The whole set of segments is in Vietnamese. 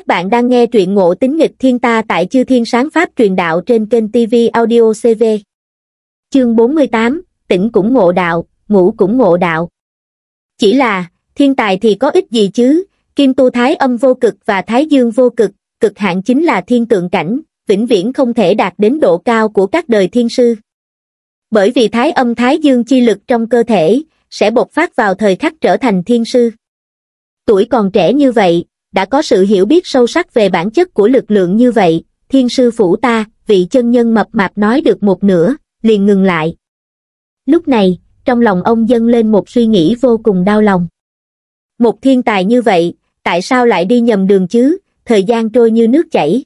Các bạn đang nghe truyện ngộ tính nghịch thiên ta tại chư thiên sáng pháp truyền đạo trên kênh TV Audio CV. Chương 48, tỉnh cũng ngộ đạo, ngủ cũng ngộ đạo. Chỉ là, thiên tài thì có ích gì chứ, kim tu thái âm vô cực và thái dương vô cực, cực hạn chính là thiên tượng cảnh, vĩnh viễn không thể đạt đến độ cao của các đời thiên sư. Bởi vì thái âm thái dương chi lực trong cơ thể, sẽ bộc phát vào thời khắc trở thành thiên sư. Tuổi còn trẻ như vậy, đã có sự hiểu biết sâu sắc về bản chất của lực lượng như vậy, thiên sư phủ ta, vị chân nhân mập mạp nói được một nửa, liền ngừng lại. Lúc này, trong lòng ông dâng lên một suy nghĩ vô cùng đau lòng. Một thiên tài như vậy, tại sao lại đi nhầm đường chứ, thời gian trôi như nước chảy.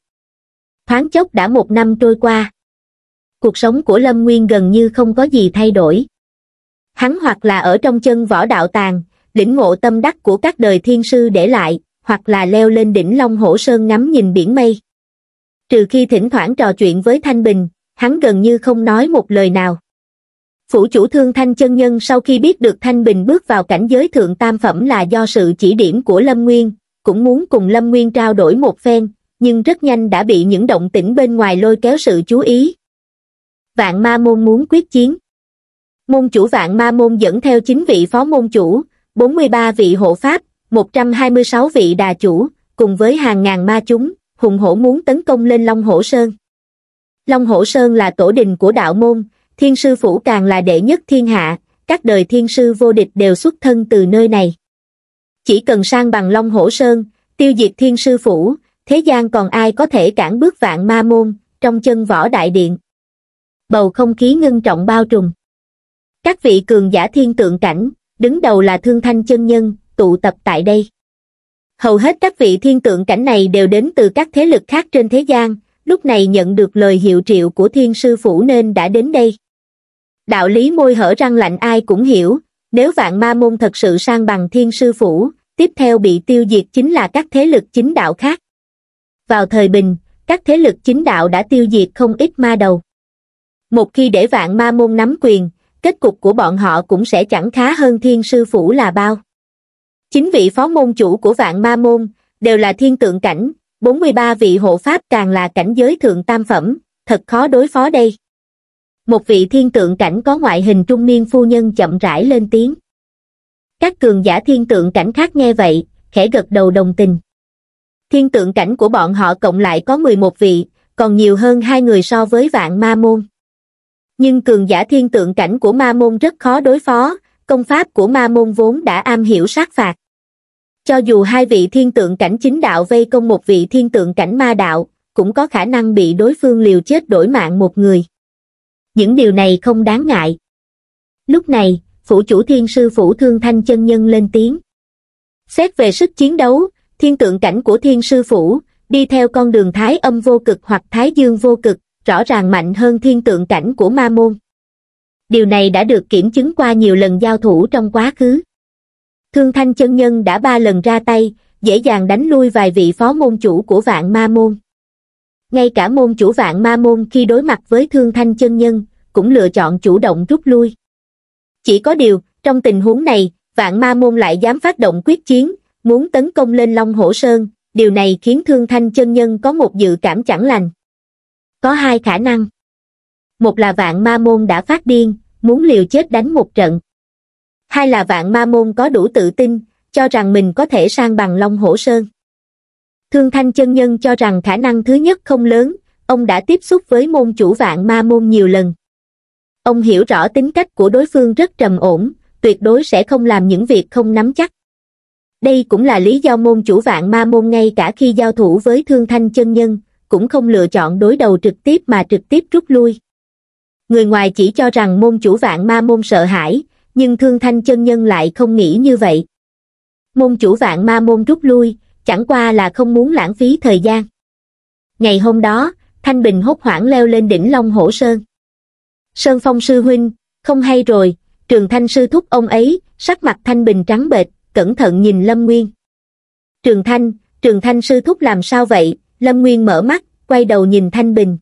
Thoáng chốc đã một năm trôi qua. Cuộc sống của Lâm Nguyên gần như không có gì thay đổi. Hắn hoặc là ở trong chân võ đạo tàng, lĩnh ngộ tâm đắc của các đời thiên sư để lại, hoặc là leo lên đỉnh Long Hổ Sơn ngắm nhìn biển mây. Trừ khi thỉnh thoảng trò chuyện với Thanh Bình, hắn gần như không nói một lời nào. Phủ chủ thương Thanh Chân Nhân sau khi biết được Thanh Bình bước vào cảnh giới thượng tam phẩm là do sự chỉ điểm của Lâm Nguyên, cũng muốn cùng Lâm Nguyên trao đổi một phen, nhưng rất nhanh đã bị những động tĩnh bên ngoài lôi kéo sự chú ý. Vạn ma môn muốn quyết chiến. Môn chủ vạn ma môn dẫn theo chính vị phó môn chủ, 43 vị hộ pháp, 126 vị đà chủ cùng với hàng ngàn ma chúng hùng hổ muốn tấn công lên long hổ sơn long hổ sơn là tổ đình của đạo môn thiên sư phủ càng là đệ nhất thiên hạ các đời thiên sư vô địch đều xuất thân từ nơi này chỉ cần sang bằng long hổ sơn tiêu diệt thiên sư phủ thế gian còn ai có thể cản bước vạn ma môn trong chân võ đại điện bầu không khí ngưng trọng bao trùm các vị cường giả thiên tượng cảnh đứng đầu là thương thanh chân nhân tụ tập tại đây. Hầu hết các vị thiên tượng cảnh này đều đến từ các thế lực khác trên thế gian, lúc này nhận được lời hiệu triệu của thiên sư phủ nên đã đến đây. Đạo lý môi hở răng lạnh ai cũng hiểu, nếu vạn ma môn thật sự sang bằng thiên sư phủ, tiếp theo bị tiêu diệt chính là các thế lực chính đạo khác. Vào thời bình, các thế lực chính đạo đã tiêu diệt không ít ma đầu. Một khi để vạn ma môn nắm quyền, kết cục của bọn họ cũng sẽ chẳng khá hơn thiên sư phủ là bao. Chính vị phó môn chủ của vạn ma môn, đều là thiên tượng cảnh, 43 vị hộ pháp càng là cảnh giới thượng tam phẩm, thật khó đối phó đây. Một vị thiên tượng cảnh có ngoại hình trung niên phu nhân chậm rãi lên tiếng. Các cường giả thiên tượng cảnh khác nghe vậy, khẽ gật đầu đồng tình. Thiên tượng cảnh của bọn họ cộng lại có 11 vị, còn nhiều hơn hai người so với vạn ma môn. Nhưng cường giả thiên tượng cảnh của ma môn rất khó đối phó, công pháp của ma môn vốn đã am hiểu sát phạt. Cho dù hai vị thiên tượng cảnh chính đạo vây công một vị thiên tượng cảnh ma đạo, cũng có khả năng bị đối phương liều chết đổi mạng một người. Những điều này không đáng ngại. Lúc này, phủ chủ thiên sư phủ thương thanh chân nhân lên tiếng. Xét về sức chiến đấu, thiên tượng cảnh của thiên sư phủ, đi theo con đường thái âm vô cực hoặc thái dương vô cực, rõ ràng mạnh hơn thiên tượng cảnh của ma môn điều này đã được kiểm chứng qua nhiều lần giao thủ trong quá khứ thương thanh chân nhân đã ba lần ra tay dễ dàng đánh lui vài vị phó môn chủ của vạn ma môn ngay cả môn chủ vạn ma môn khi đối mặt với thương thanh chân nhân cũng lựa chọn chủ động rút lui chỉ có điều trong tình huống này vạn ma môn lại dám phát động quyết chiến muốn tấn công lên long hổ sơn điều này khiến thương thanh chân nhân có một dự cảm chẳng lành có hai khả năng một là vạn ma môn đã phát điên muốn liều chết đánh một trận. Hai là vạn ma môn có đủ tự tin, cho rằng mình có thể sang bằng Long Hổ Sơn. Thương Thanh Chân Nhân cho rằng khả năng thứ nhất không lớn, ông đã tiếp xúc với môn chủ vạn ma môn nhiều lần. Ông hiểu rõ tính cách của đối phương rất trầm ổn, tuyệt đối sẽ không làm những việc không nắm chắc. Đây cũng là lý do môn chủ vạn ma môn ngay cả khi giao thủ với Thương Thanh Chân Nhân, cũng không lựa chọn đối đầu trực tiếp mà trực tiếp rút lui người ngoài chỉ cho rằng môn chủ vạn ma môn sợ hãi nhưng thương thanh chân nhân lại không nghĩ như vậy môn chủ vạn ma môn rút lui chẳng qua là không muốn lãng phí thời gian ngày hôm đó thanh bình hốt hoảng leo lên đỉnh long hổ sơn sơn phong sư huynh không hay rồi trường thanh sư thúc ông ấy sắc mặt thanh bình trắng bệch cẩn thận nhìn lâm nguyên trường thanh trường thanh sư thúc làm sao vậy lâm nguyên mở mắt quay đầu nhìn thanh bình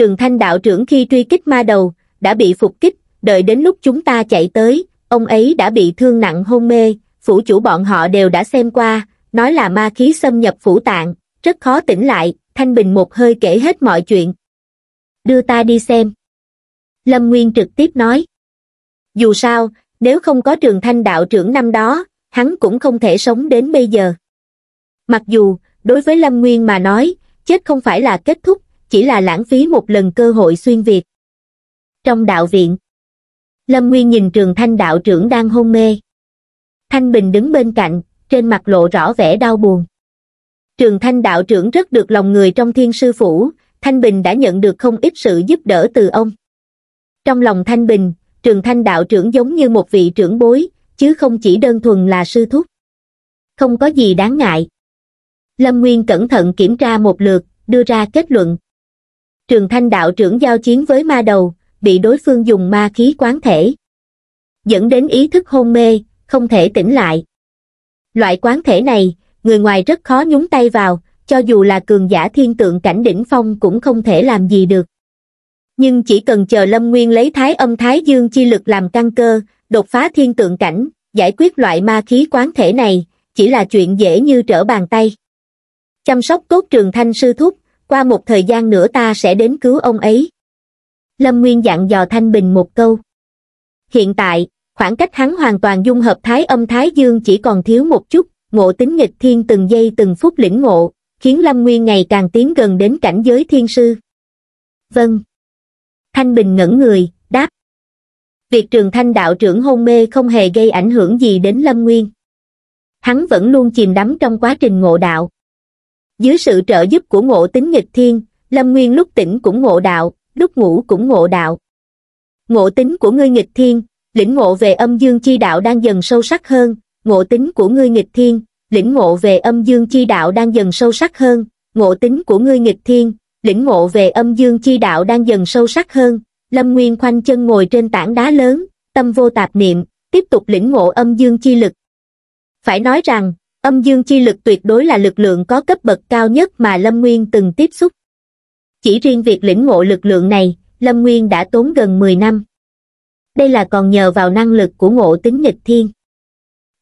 trường thanh đạo trưởng khi truy kích ma đầu, đã bị phục kích, đợi đến lúc chúng ta chạy tới, ông ấy đã bị thương nặng hôn mê, phủ chủ bọn họ đều đã xem qua, nói là ma khí xâm nhập phủ tạng, rất khó tỉnh lại, Thanh Bình một hơi kể hết mọi chuyện. Đưa ta đi xem. Lâm Nguyên trực tiếp nói. Dù sao, nếu không có trường thanh đạo trưởng năm đó, hắn cũng không thể sống đến bây giờ. Mặc dù, đối với Lâm Nguyên mà nói, chết không phải là kết thúc, chỉ là lãng phí một lần cơ hội xuyên Việt. Trong đạo viện, Lâm Nguyên nhìn trường thanh đạo trưởng đang hôn mê. Thanh Bình đứng bên cạnh, trên mặt lộ rõ vẻ đau buồn. Trường thanh đạo trưởng rất được lòng người trong thiên sư phủ, Thanh Bình đã nhận được không ít sự giúp đỡ từ ông. Trong lòng Thanh Bình, trường thanh đạo trưởng giống như một vị trưởng bối, chứ không chỉ đơn thuần là sư thúc. Không có gì đáng ngại. Lâm Nguyên cẩn thận kiểm tra một lượt, đưa ra kết luận trường thanh đạo trưởng giao chiến với ma đầu, bị đối phương dùng ma khí quán thể. Dẫn đến ý thức hôn mê, không thể tỉnh lại. Loại quán thể này, người ngoài rất khó nhúng tay vào, cho dù là cường giả thiên tượng cảnh đỉnh phong cũng không thể làm gì được. Nhưng chỉ cần chờ Lâm Nguyên lấy thái âm thái dương chi lực làm căn cơ, đột phá thiên tượng cảnh, giải quyết loại ma khí quán thể này, chỉ là chuyện dễ như trở bàn tay. Chăm sóc cốt trường thanh sư thúc, qua một thời gian nữa ta sẽ đến cứu ông ấy. Lâm Nguyên dặn dò Thanh Bình một câu. Hiện tại, khoảng cách hắn hoàn toàn dung hợp thái âm thái dương chỉ còn thiếu một chút, ngộ tính nghịch thiên từng giây từng phút lĩnh ngộ, khiến Lâm Nguyên ngày càng tiến gần đến cảnh giới thiên sư. Vâng. Thanh Bình ngẩn người, đáp. Việc trường thanh đạo trưởng hôn mê không hề gây ảnh hưởng gì đến Lâm Nguyên. Hắn vẫn luôn chìm đắm trong quá trình ngộ đạo. Dưới sự trợ giúp của ngộ tính nghịch thiên, Lâm Nguyên lúc tỉnh cũng ngộ đạo, lúc ngủ cũng ngộ đạo. Ngộ tính của ngươi nghịch thiên, lĩnh ngộ về âm dương chi đạo đang dần sâu sắc hơn, ngộ tính của ngươi nghịch thiên, lĩnh ngộ về âm dương chi đạo đang dần sâu sắc hơn, ngộ tính của ngươi nghịch thiên, lĩnh ngộ về âm dương chi đạo đang dần sâu sắc hơn. Lâm Nguyên khoanh chân ngồi trên tảng đá lớn, tâm vô tạp niệm, tiếp tục lĩnh ngộ âm dương chi lực. Phải nói rằng, âm dương chi lực tuyệt đối là lực lượng có cấp bậc cao nhất mà Lâm Nguyên từng tiếp xúc. Chỉ riêng việc lĩnh ngộ lực lượng này, Lâm Nguyên đã tốn gần 10 năm. Đây là còn nhờ vào năng lực của ngộ tính nghịch thiên.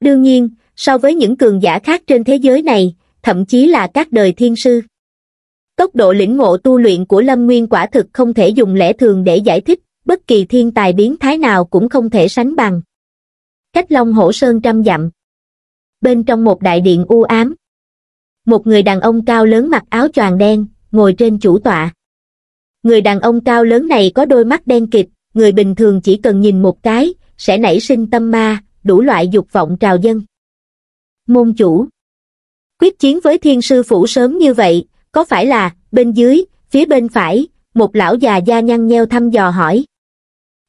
Đương nhiên, so với những cường giả khác trên thế giới này, thậm chí là các đời thiên sư. Tốc độ lĩnh ngộ tu luyện của Lâm Nguyên quả thực không thể dùng lẽ thường để giải thích, bất kỳ thiên tài biến thái nào cũng không thể sánh bằng. Cách Long Hổ Sơn trăm dặm, bên trong một đại điện u ám một người đàn ông cao lớn mặc áo choàng đen ngồi trên chủ tọa người đàn ông cao lớn này có đôi mắt đen kịch, người bình thường chỉ cần nhìn một cái sẽ nảy sinh tâm ma đủ loại dục vọng trào dân môn chủ quyết chiến với thiên sư phủ sớm như vậy có phải là bên dưới phía bên phải một lão già da nhăn nheo thăm dò hỏi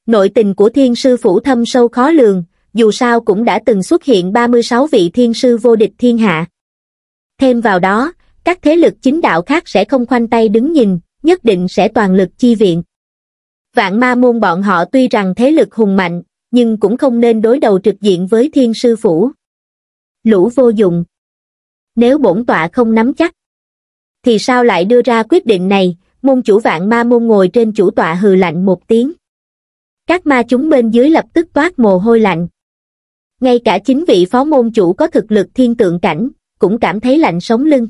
nội tình của thiên sư phủ thâm sâu khó lường dù sao cũng đã từng xuất hiện 36 vị thiên sư vô địch thiên hạ. Thêm vào đó, các thế lực chính đạo khác sẽ không khoanh tay đứng nhìn, nhất định sẽ toàn lực chi viện. Vạn ma môn bọn họ tuy rằng thế lực hùng mạnh, nhưng cũng không nên đối đầu trực diện với thiên sư phủ. Lũ vô dụng. Nếu bổn tọa không nắm chắc, thì sao lại đưa ra quyết định này, môn chủ vạn ma môn ngồi trên chủ tọa hừ lạnh một tiếng. Các ma chúng bên dưới lập tức toát mồ hôi lạnh ngay cả chính vị phó môn chủ có thực lực thiên tượng cảnh, cũng cảm thấy lạnh sống lưng.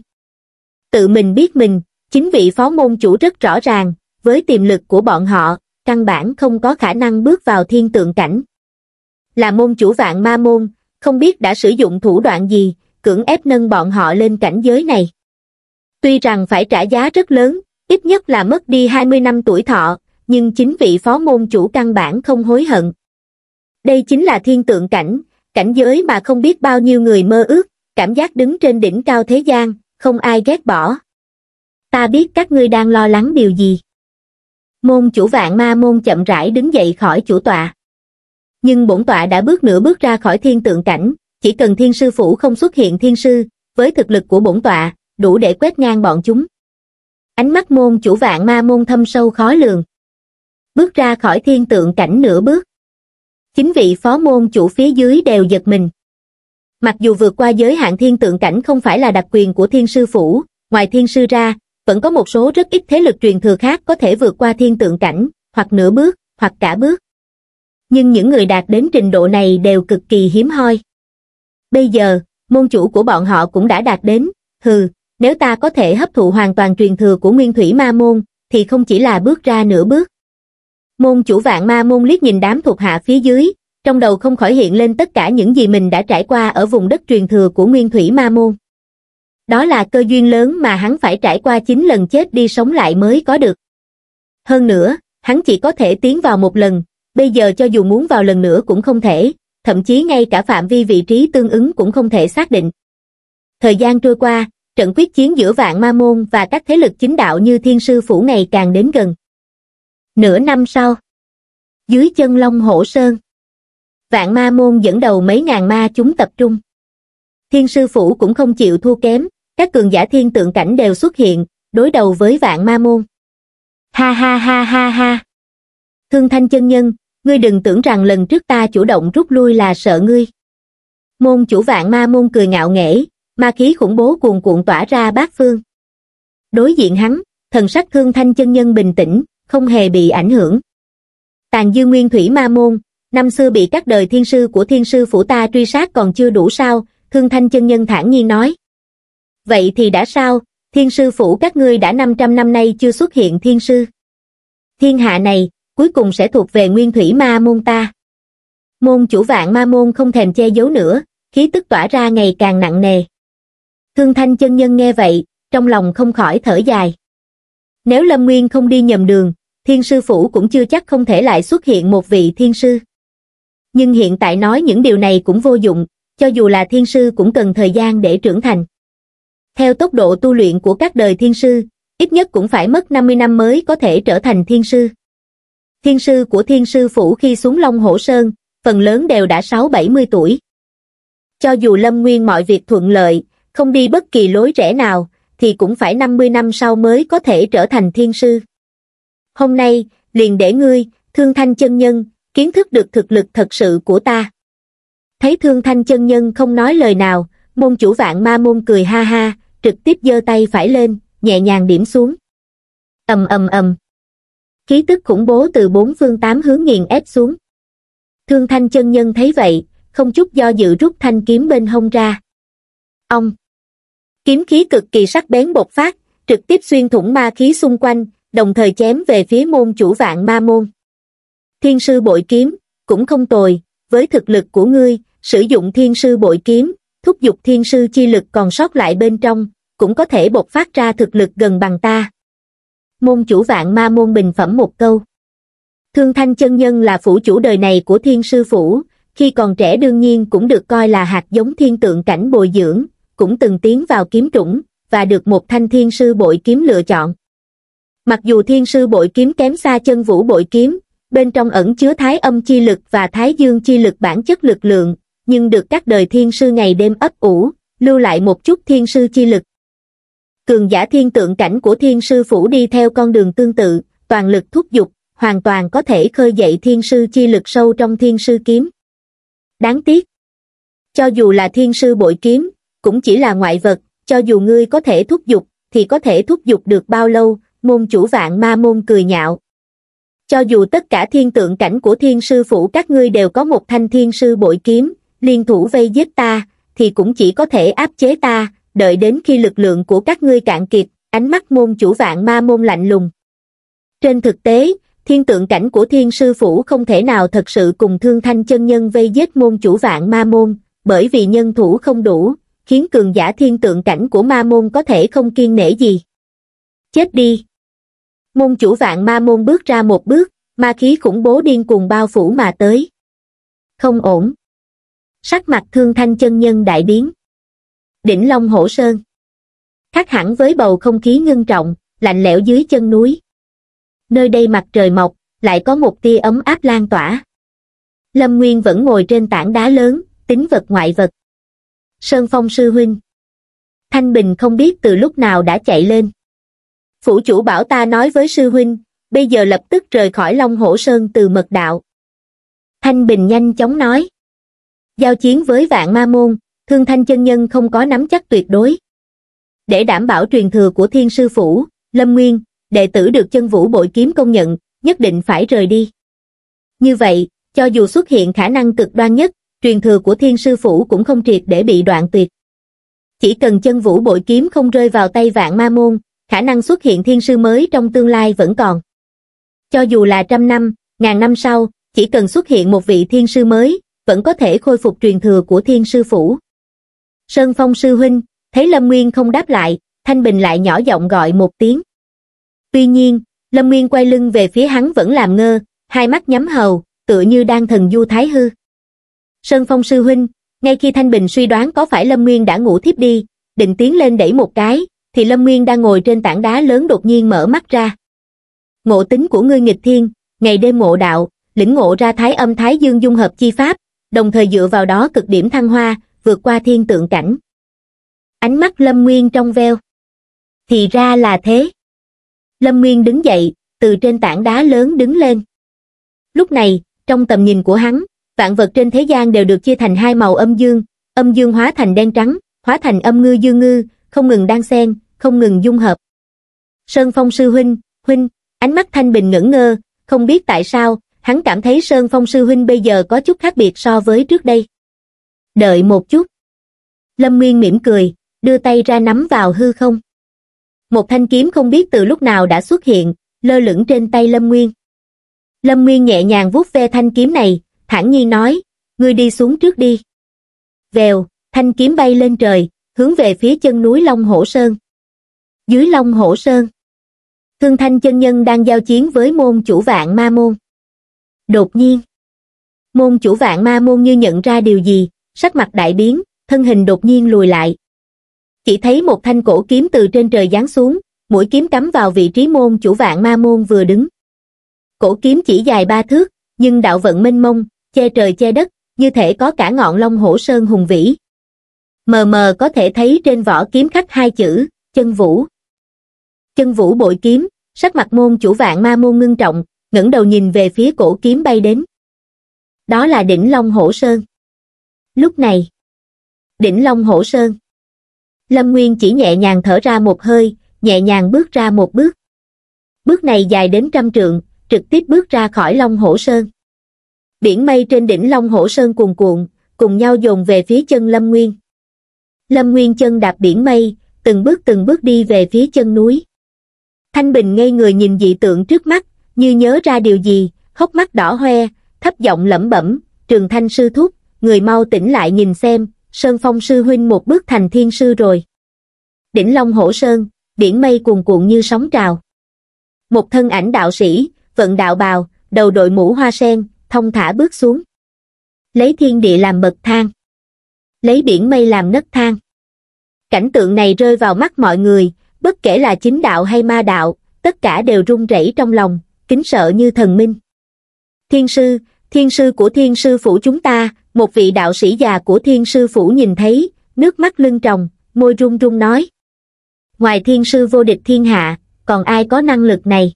Tự mình biết mình, chính vị phó môn chủ rất rõ ràng, với tiềm lực của bọn họ, căn bản không có khả năng bước vào thiên tượng cảnh. Là môn chủ vạn ma môn, không biết đã sử dụng thủ đoạn gì, cưỡng ép nâng bọn họ lên cảnh giới này. Tuy rằng phải trả giá rất lớn, ít nhất là mất đi 20 năm tuổi thọ, nhưng chính vị phó môn chủ căn bản không hối hận. Đây chính là thiên tượng cảnh, cảnh giới mà không biết bao nhiêu người mơ ước, cảm giác đứng trên đỉnh cao thế gian, không ai ghét bỏ. Ta biết các ngươi đang lo lắng điều gì. Môn chủ vạn ma môn chậm rãi đứng dậy khỏi chủ tọa. Nhưng bổn tọa đã bước nửa bước ra khỏi thiên tượng cảnh, chỉ cần thiên sư phủ không xuất hiện thiên sư, với thực lực của bổn tọa, đủ để quét ngang bọn chúng. Ánh mắt môn chủ vạn ma môn thâm sâu khó lường. Bước ra khỏi thiên tượng cảnh nửa bước chính vị phó môn chủ phía dưới đều giật mình mặc dù vượt qua giới hạn thiên tượng cảnh không phải là đặc quyền của thiên sư phủ ngoài thiên sư ra vẫn có một số rất ít thế lực truyền thừa khác có thể vượt qua thiên tượng cảnh hoặc nửa bước hoặc cả bước nhưng những người đạt đến trình độ này đều cực kỳ hiếm hoi bây giờ môn chủ của bọn họ cũng đã đạt đến hừ nếu ta có thể hấp thụ hoàn toàn truyền thừa của nguyên thủy ma môn thì không chỉ là bước ra nửa bước Môn chủ vạn ma môn liếc nhìn đám thuộc hạ phía dưới, trong đầu không khỏi hiện lên tất cả những gì mình đã trải qua ở vùng đất truyền thừa của nguyên thủy ma môn. Đó là cơ duyên lớn mà hắn phải trải qua 9 lần chết đi sống lại mới có được. Hơn nữa, hắn chỉ có thể tiến vào một lần, bây giờ cho dù muốn vào lần nữa cũng không thể, thậm chí ngay cả phạm vi vị trí tương ứng cũng không thể xác định. Thời gian trôi qua, trận quyết chiến giữa vạn ma môn và các thế lực chính đạo như thiên sư phủ ngày càng đến gần. Nửa năm sau, dưới chân Long Hổ Sơn, vạn ma môn dẫn đầu mấy ngàn ma chúng tập trung. Thiên sư phủ cũng không chịu thua kém, các cường giả thiên tượng cảnh đều xuất hiện, đối đầu với vạn ma môn. Ha ha ha ha ha. Thương thanh chân nhân, ngươi đừng tưởng rằng lần trước ta chủ động rút lui là sợ ngươi. Môn chủ vạn ma môn cười ngạo nghễ, ma khí khủng bố cuồn cuộn tỏa ra bát phương. Đối diện hắn, thần sắc thương thanh chân nhân bình tĩnh, không hề bị ảnh hưởng. Tàn dư nguyên thủy ma môn, năm xưa bị các đời thiên sư của thiên sư phủ ta truy sát còn chưa đủ sao, thương thanh chân nhân thản nhiên nói. Vậy thì đã sao, thiên sư phủ các ngươi đã 500 năm nay chưa xuất hiện thiên sư. Thiên hạ này, cuối cùng sẽ thuộc về nguyên thủy ma môn ta. Môn chủ vạn ma môn không thèm che giấu nữa, khí tức tỏa ra ngày càng nặng nề. Thương thanh chân nhân nghe vậy, trong lòng không khỏi thở dài. Nếu Lâm Nguyên không đi nhầm đường, thiên sư phủ cũng chưa chắc không thể lại xuất hiện một vị thiên sư. Nhưng hiện tại nói những điều này cũng vô dụng, cho dù là thiên sư cũng cần thời gian để trưởng thành. Theo tốc độ tu luyện của các đời thiên sư, ít nhất cũng phải mất 50 năm mới có thể trở thành thiên sư. Thiên sư của thiên sư phủ khi xuống Long Hổ Sơn, phần lớn đều đã 6-70 tuổi. Cho dù lâm nguyên mọi việc thuận lợi, không đi bất kỳ lối rẽ nào, thì cũng phải 50 năm sau mới có thể trở thành thiên sư hôm nay, liền để ngươi, thương thanh chân nhân, kiến thức được thực lực thật sự của ta. Thấy thương thanh chân nhân không nói lời nào, môn chủ vạn ma môn cười ha ha, trực tiếp giơ tay phải lên, nhẹ nhàng điểm xuống. ầm ầm ầm Khí tức khủng bố từ bốn phương tám hướng nghiền ép xuống. Thương thanh chân nhân thấy vậy, không chút do dự rút thanh kiếm bên hông ra. Ông! Kiếm khí cực kỳ sắc bén bộc phát, trực tiếp xuyên thủng ma khí xung quanh, đồng thời chém về phía môn chủ vạn ma môn. Thiên sư bội kiếm, cũng không tồi, với thực lực của ngươi, sử dụng thiên sư bội kiếm, thúc giục thiên sư chi lực còn sót lại bên trong, cũng có thể bộc phát ra thực lực gần bằng ta. Môn chủ vạn ma môn bình phẩm một câu. Thương Thanh Chân Nhân là phủ chủ đời này của thiên sư phủ, khi còn trẻ đương nhiên cũng được coi là hạt giống thiên tượng cảnh bồi dưỡng, cũng từng tiến vào kiếm trũng, và được một thanh thiên sư bội kiếm lựa chọn mặc dù thiên sư bội kiếm kém xa chân vũ bội kiếm bên trong ẩn chứa thái âm chi lực và thái dương chi lực bản chất lực lượng nhưng được các đời thiên sư ngày đêm ấp ủ lưu lại một chút thiên sư chi lực cường giả thiên tượng cảnh của thiên sư phủ đi theo con đường tương tự toàn lực thúc dục, hoàn toàn có thể khơi dậy thiên sư chi lực sâu trong thiên sư kiếm đáng tiếc cho dù là thiên sư bội kiếm cũng chỉ là ngoại vật cho dù ngươi có thể thúc dục, thì có thể thúc dục được bao lâu môn chủ vạn ma môn cười nhạo. Cho dù tất cả thiên tượng cảnh của thiên sư phủ các ngươi đều có một thanh thiên sư bội kiếm, liên thủ vây giết ta, thì cũng chỉ có thể áp chế ta, đợi đến khi lực lượng của các ngươi cạn kiệt, ánh mắt môn chủ vạn ma môn lạnh lùng. Trên thực tế, thiên tượng cảnh của thiên sư phủ không thể nào thật sự cùng thương thanh chân nhân vây giết môn chủ vạn ma môn, bởi vì nhân thủ không đủ, khiến cường giả thiên tượng cảnh của ma môn có thể không kiên nể gì. Chết đi! môn chủ vạn ma môn bước ra một bước, ma khí khủng bố điên cuồng bao phủ mà tới. Không ổn. Sắc mặt thương thanh chân nhân đại biến. Đỉnh Long Hổ Sơn. Khác hẳn với bầu không khí ngưng trọng, lạnh lẽo dưới chân núi. Nơi đây mặt trời mọc, lại có một tia ấm áp lan tỏa. Lâm Nguyên vẫn ngồi trên tảng đá lớn, tính vật ngoại vật. Sơn Phong Sư Huynh. Thanh Bình không biết từ lúc nào đã chạy lên. Phủ chủ bảo ta nói với sư huynh, bây giờ lập tức rời khỏi Long Hổ Sơn từ mật đạo. Thanh Bình nhanh chóng nói. Giao chiến với vạn ma môn, thương thanh chân nhân không có nắm chắc tuyệt đối. Để đảm bảo truyền thừa của thiên sư phủ, Lâm Nguyên, đệ tử được chân vũ bội kiếm công nhận, nhất định phải rời đi. Như vậy, cho dù xuất hiện khả năng cực đoan nhất, truyền thừa của thiên sư phủ cũng không triệt để bị đoạn tuyệt. Chỉ cần chân vũ bội kiếm không rơi vào tay vạn ma môn, khả năng xuất hiện thiên sư mới trong tương lai vẫn còn. Cho dù là trăm năm, ngàn năm sau, chỉ cần xuất hiện một vị thiên sư mới, vẫn có thể khôi phục truyền thừa của thiên sư phủ. Sơn Phong sư huynh, thấy Lâm Nguyên không đáp lại, Thanh Bình lại nhỏ giọng gọi một tiếng. Tuy nhiên, Lâm Nguyên quay lưng về phía hắn vẫn làm ngơ, hai mắt nhắm hầu, tựa như đang thần du thái hư. Sơn Phong sư huynh, ngay khi Thanh Bình suy đoán có phải Lâm Nguyên đã ngủ thiếp đi, định tiến lên đẩy một cái, thì lâm nguyên đang ngồi trên tảng đá lớn đột nhiên mở mắt ra ngộ tính của ngươi nghịch thiên ngày đêm ngộ đạo lĩnh ngộ ra thái âm thái dương dung hợp chi pháp đồng thời dựa vào đó cực điểm thăng hoa vượt qua thiên tượng cảnh ánh mắt lâm nguyên trong veo thì ra là thế lâm nguyên đứng dậy từ trên tảng đá lớn đứng lên lúc này trong tầm nhìn của hắn vạn vật trên thế gian đều được chia thành hai màu âm dương âm dương hóa thành đen trắng hóa thành âm ngư dương ngư không ngừng đan xen, không ngừng dung hợp. Sơn Phong sư huynh, huynh, ánh mắt Thanh Bình ngẩn ngơ, không biết tại sao, hắn cảm thấy Sơn Phong sư huynh bây giờ có chút khác biệt so với trước đây. Đợi một chút. Lâm Nguyên mỉm cười, đưa tay ra nắm vào hư không. Một thanh kiếm không biết từ lúc nào đã xuất hiện, lơ lửng trên tay Lâm Nguyên. Lâm Nguyên nhẹ nhàng vuốt ve thanh kiếm này, thản nhiên nói, ngươi đi xuống trước đi. Vèo, thanh kiếm bay lên trời, hướng về phía chân núi Long Hổ Sơn. Dưới Long Hổ Sơn, Thương Thanh chân nhân đang giao chiến với môn chủ vạn ma môn. Đột nhiên, môn chủ vạn ma môn như nhận ra điều gì, sắc mặt đại biến, thân hình đột nhiên lùi lại. Chỉ thấy một thanh cổ kiếm từ trên trời giáng xuống, mũi kiếm cắm vào vị trí môn chủ vạn ma môn vừa đứng. Cổ kiếm chỉ dài ba thước, nhưng đạo vận mênh mông, che trời che đất, như thể có cả ngọn long hổ sơn hùng vĩ mờ mờ có thể thấy trên vỏ kiếm khắc hai chữ, chân vũ. Chân vũ bội kiếm, sắc mặt môn chủ vạn ma môn ngưng trọng, ngẩng đầu nhìn về phía cổ kiếm bay đến. Đó là đỉnh Long Hổ Sơn. Lúc này, đỉnh Long Hổ Sơn. Lâm Nguyên chỉ nhẹ nhàng thở ra một hơi, nhẹ nhàng bước ra một bước. Bước này dài đến trăm trượng, trực tiếp bước ra khỏi Long Hổ Sơn. Biển mây trên đỉnh Long Hổ Sơn cuồn cuộn, cùng nhau dồn về phía chân Lâm Nguyên lâm nguyên chân đạp biển mây từng bước từng bước đi về phía chân núi thanh bình ngây người nhìn dị tượng trước mắt như nhớ ra điều gì hốc mắt đỏ hoe thấp giọng lẩm bẩm trường thanh sư thúc người mau tỉnh lại nhìn xem sơn phong sư huynh một bước thành thiên sư rồi đỉnh long hổ sơn biển mây cuồn cuộn như sóng trào một thân ảnh đạo sĩ vận đạo bào đầu đội mũ hoa sen thông thả bước xuống lấy thiên địa làm bậc thang lấy biển mây làm nấc thang. Cảnh tượng này rơi vào mắt mọi người, bất kể là chính đạo hay ma đạo, tất cả đều run rẩy trong lòng, kính sợ như thần minh. Thiên sư, thiên sư của thiên sư phủ chúng ta, một vị đạo sĩ già của thiên sư phủ nhìn thấy, nước mắt lưng tròng, môi run run nói. Ngoài thiên sư vô địch thiên hạ, còn ai có năng lực này?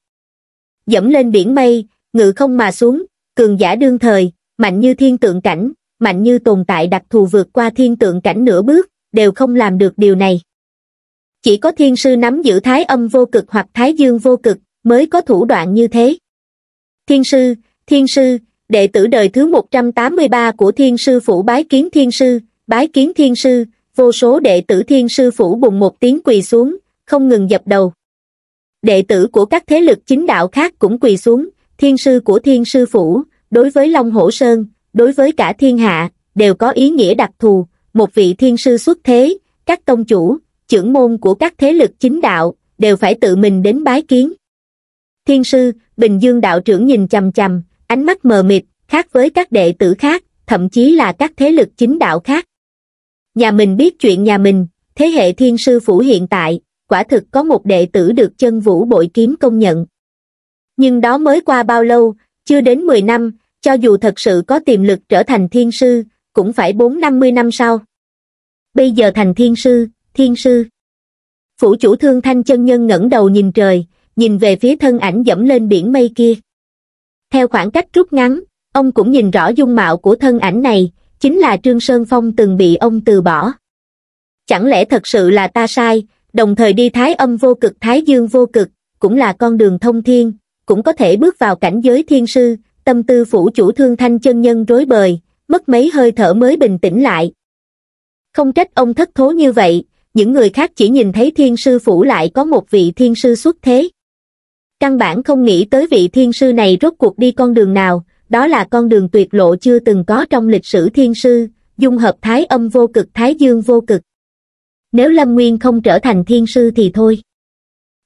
Dẫm lên biển mây, ngự không mà xuống, cường giả đương thời, mạnh như thiên tượng cảnh, mạnh như tồn tại đặc thù vượt qua thiên tượng cảnh nửa bước, đều không làm được điều này. Chỉ có thiên sư nắm giữ thái âm vô cực hoặc thái dương vô cực, mới có thủ đoạn như thế. Thiên sư, thiên sư, đệ tử đời thứ 183 của thiên sư phủ bái kiến thiên sư, bái kiến thiên sư, vô số đệ tử thiên sư phủ bùng một tiếng quỳ xuống, không ngừng dập đầu. Đệ tử của các thế lực chính đạo khác cũng quỳ xuống, thiên sư của thiên sư phủ, đối với Long Hổ Sơn, đối với cả thiên hạ, đều có ý nghĩa đặc thù, một vị thiên sư xuất thế, các tông chủ, trưởng môn của các thế lực chính đạo, đều phải tự mình đến bái kiến. Thiên sư, Bình Dương đạo trưởng nhìn chầm chầm, ánh mắt mờ mịt, khác với các đệ tử khác, thậm chí là các thế lực chính đạo khác. Nhà mình biết chuyện nhà mình, thế hệ thiên sư phủ hiện tại, quả thực có một đệ tử được chân vũ bội kiếm công nhận. Nhưng đó mới qua bao lâu, chưa đến 10 năm, cho dù thật sự có tiềm lực trở thành thiên sư, cũng phải bốn năm mươi năm sau. Bây giờ thành thiên sư, thiên sư. Phủ chủ thương thanh chân nhân ngẩng đầu nhìn trời, nhìn về phía thân ảnh dẫm lên biển mây kia. Theo khoảng cách rút ngắn, ông cũng nhìn rõ dung mạo của thân ảnh này, chính là Trương Sơn Phong từng bị ông từ bỏ. Chẳng lẽ thật sự là ta sai, đồng thời đi thái âm vô cực thái dương vô cực, cũng là con đường thông thiên, cũng có thể bước vào cảnh giới thiên sư, tâm tư phủ chủ thương thanh chân nhân rối bời mất mấy hơi thở mới bình tĩnh lại không trách ông thất thố như vậy những người khác chỉ nhìn thấy thiên sư phủ lại có một vị thiên sư xuất thế căn bản không nghĩ tới vị thiên sư này rốt cuộc đi con đường nào đó là con đường tuyệt lộ chưa từng có trong lịch sử thiên sư dung hợp thái âm vô cực thái dương vô cực nếu lâm nguyên không trở thành thiên sư thì thôi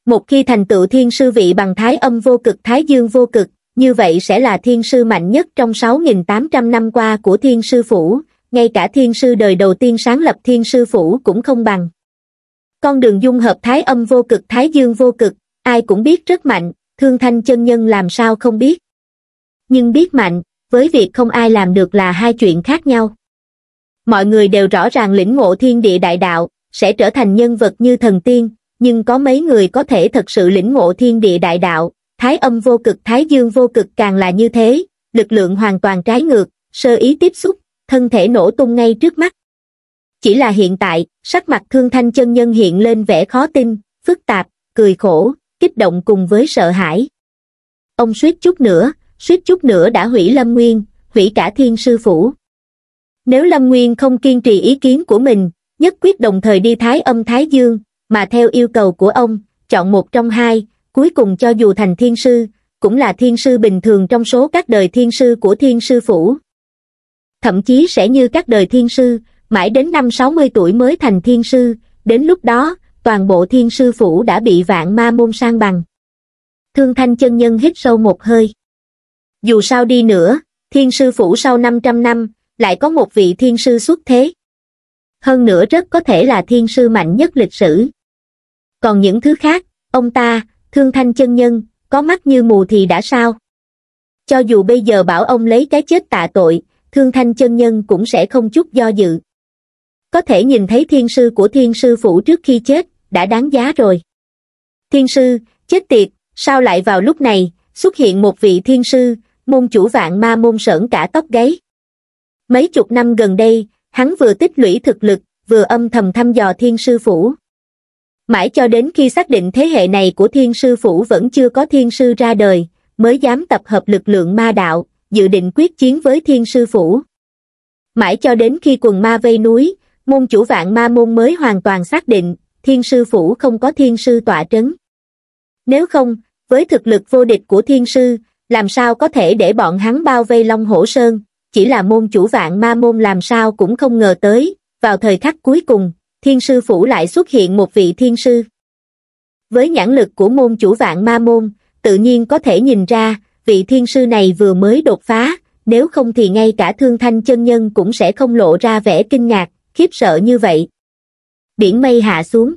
một khi thành tựu thiên sư vị bằng thái âm vô cực thái dương vô cực như vậy sẽ là thiên sư mạnh nhất trong 6.800 năm qua của thiên sư phủ, ngay cả thiên sư đời đầu tiên sáng lập thiên sư phủ cũng không bằng. Con đường dung hợp thái âm vô cực thái dương vô cực, ai cũng biết rất mạnh, thương thanh chân nhân làm sao không biết. Nhưng biết mạnh, với việc không ai làm được là hai chuyện khác nhau. Mọi người đều rõ ràng lĩnh ngộ thiên địa đại đạo, sẽ trở thành nhân vật như thần tiên, nhưng có mấy người có thể thật sự lĩnh ngộ thiên địa đại đạo, Thái âm vô cực thái dương vô cực càng là như thế, lực lượng hoàn toàn trái ngược, sơ ý tiếp xúc, thân thể nổ tung ngay trước mắt. Chỉ là hiện tại, sắc mặt thương thanh chân nhân hiện lên vẻ khó tin, phức tạp, cười khổ, kích động cùng với sợ hãi. Ông suýt chút nữa, suýt chút nữa đã hủy Lâm Nguyên, hủy cả thiên sư phủ. Nếu Lâm Nguyên không kiên trì ý kiến của mình, nhất quyết đồng thời đi thái âm thái dương, mà theo yêu cầu của ông, chọn một trong hai, Cuối cùng cho dù thành thiên sư, cũng là thiên sư bình thường trong số các đời thiên sư của thiên sư phủ. Thậm chí sẽ như các đời thiên sư, mãi đến năm 60 tuổi mới thành thiên sư, đến lúc đó, toàn bộ thiên sư phủ đã bị vạn ma môn sang bằng. Thương thanh chân nhân hít sâu một hơi. Dù sao đi nữa, thiên sư phủ sau 500 năm, lại có một vị thiên sư xuất thế. Hơn nữa rất có thể là thiên sư mạnh nhất lịch sử. Còn những thứ khác, ông ta, thương thanh chân nhân, có mắt như mù thì đã sao? Cho dù bây giờ bảo ông lấy cái chết tạ tội, thương thanh chân nhân cũng sẽ không chút do dự. Có thể nhìn thấy thiên sư của thiên sư phủ trước khi chết, đã đáng giá rồi. Thiên sư, chết tiệt, sao lại vào lúc này, xuất hiện một vị thiên sư, môn chủ vạn ma môn sởn cả tóc gáy. Mấy chục năm gần đây, hắn vừa tích lũy thực lực, vừa âm thầm thăm dò thiên sư phủ mãi cho đến khi xác định thế hệ này của thiên sư phủ vẫn chưa có thiên sư ra đời, mới dám tập hợp lực lượng ma đạo, dự định quyết chiến với thiên sư phủ. Mãi cho đến khi quần ma vây núi, môn chủ vạn ma môn mới hoàn toàn xác định, thiên sư phủ không có thiên sư tọa trấn. Nếu không, với thực lực vô địch của thiên sư, làm sao có thể để bọn hắn bao vây Long Hổ Sơn, chỉ là môn chủ vạn ma môn làm sao cũng không ngờ tới, vào thời khắc cuối cùng, thiên sư phủ lại xuất hiện một vị thiên sư. Với nhãn lực của môn chủ vạn ma môn, tự nhiên có thể nhìn ra, vị thiên sư này vừa mới đột phá, nếu không thì ngay cả thương thanh chân nhân cũng sẽ không lộ ra vẻ kinh ngạc, khiếp sợ như vậy. Biển mây hạ xuống.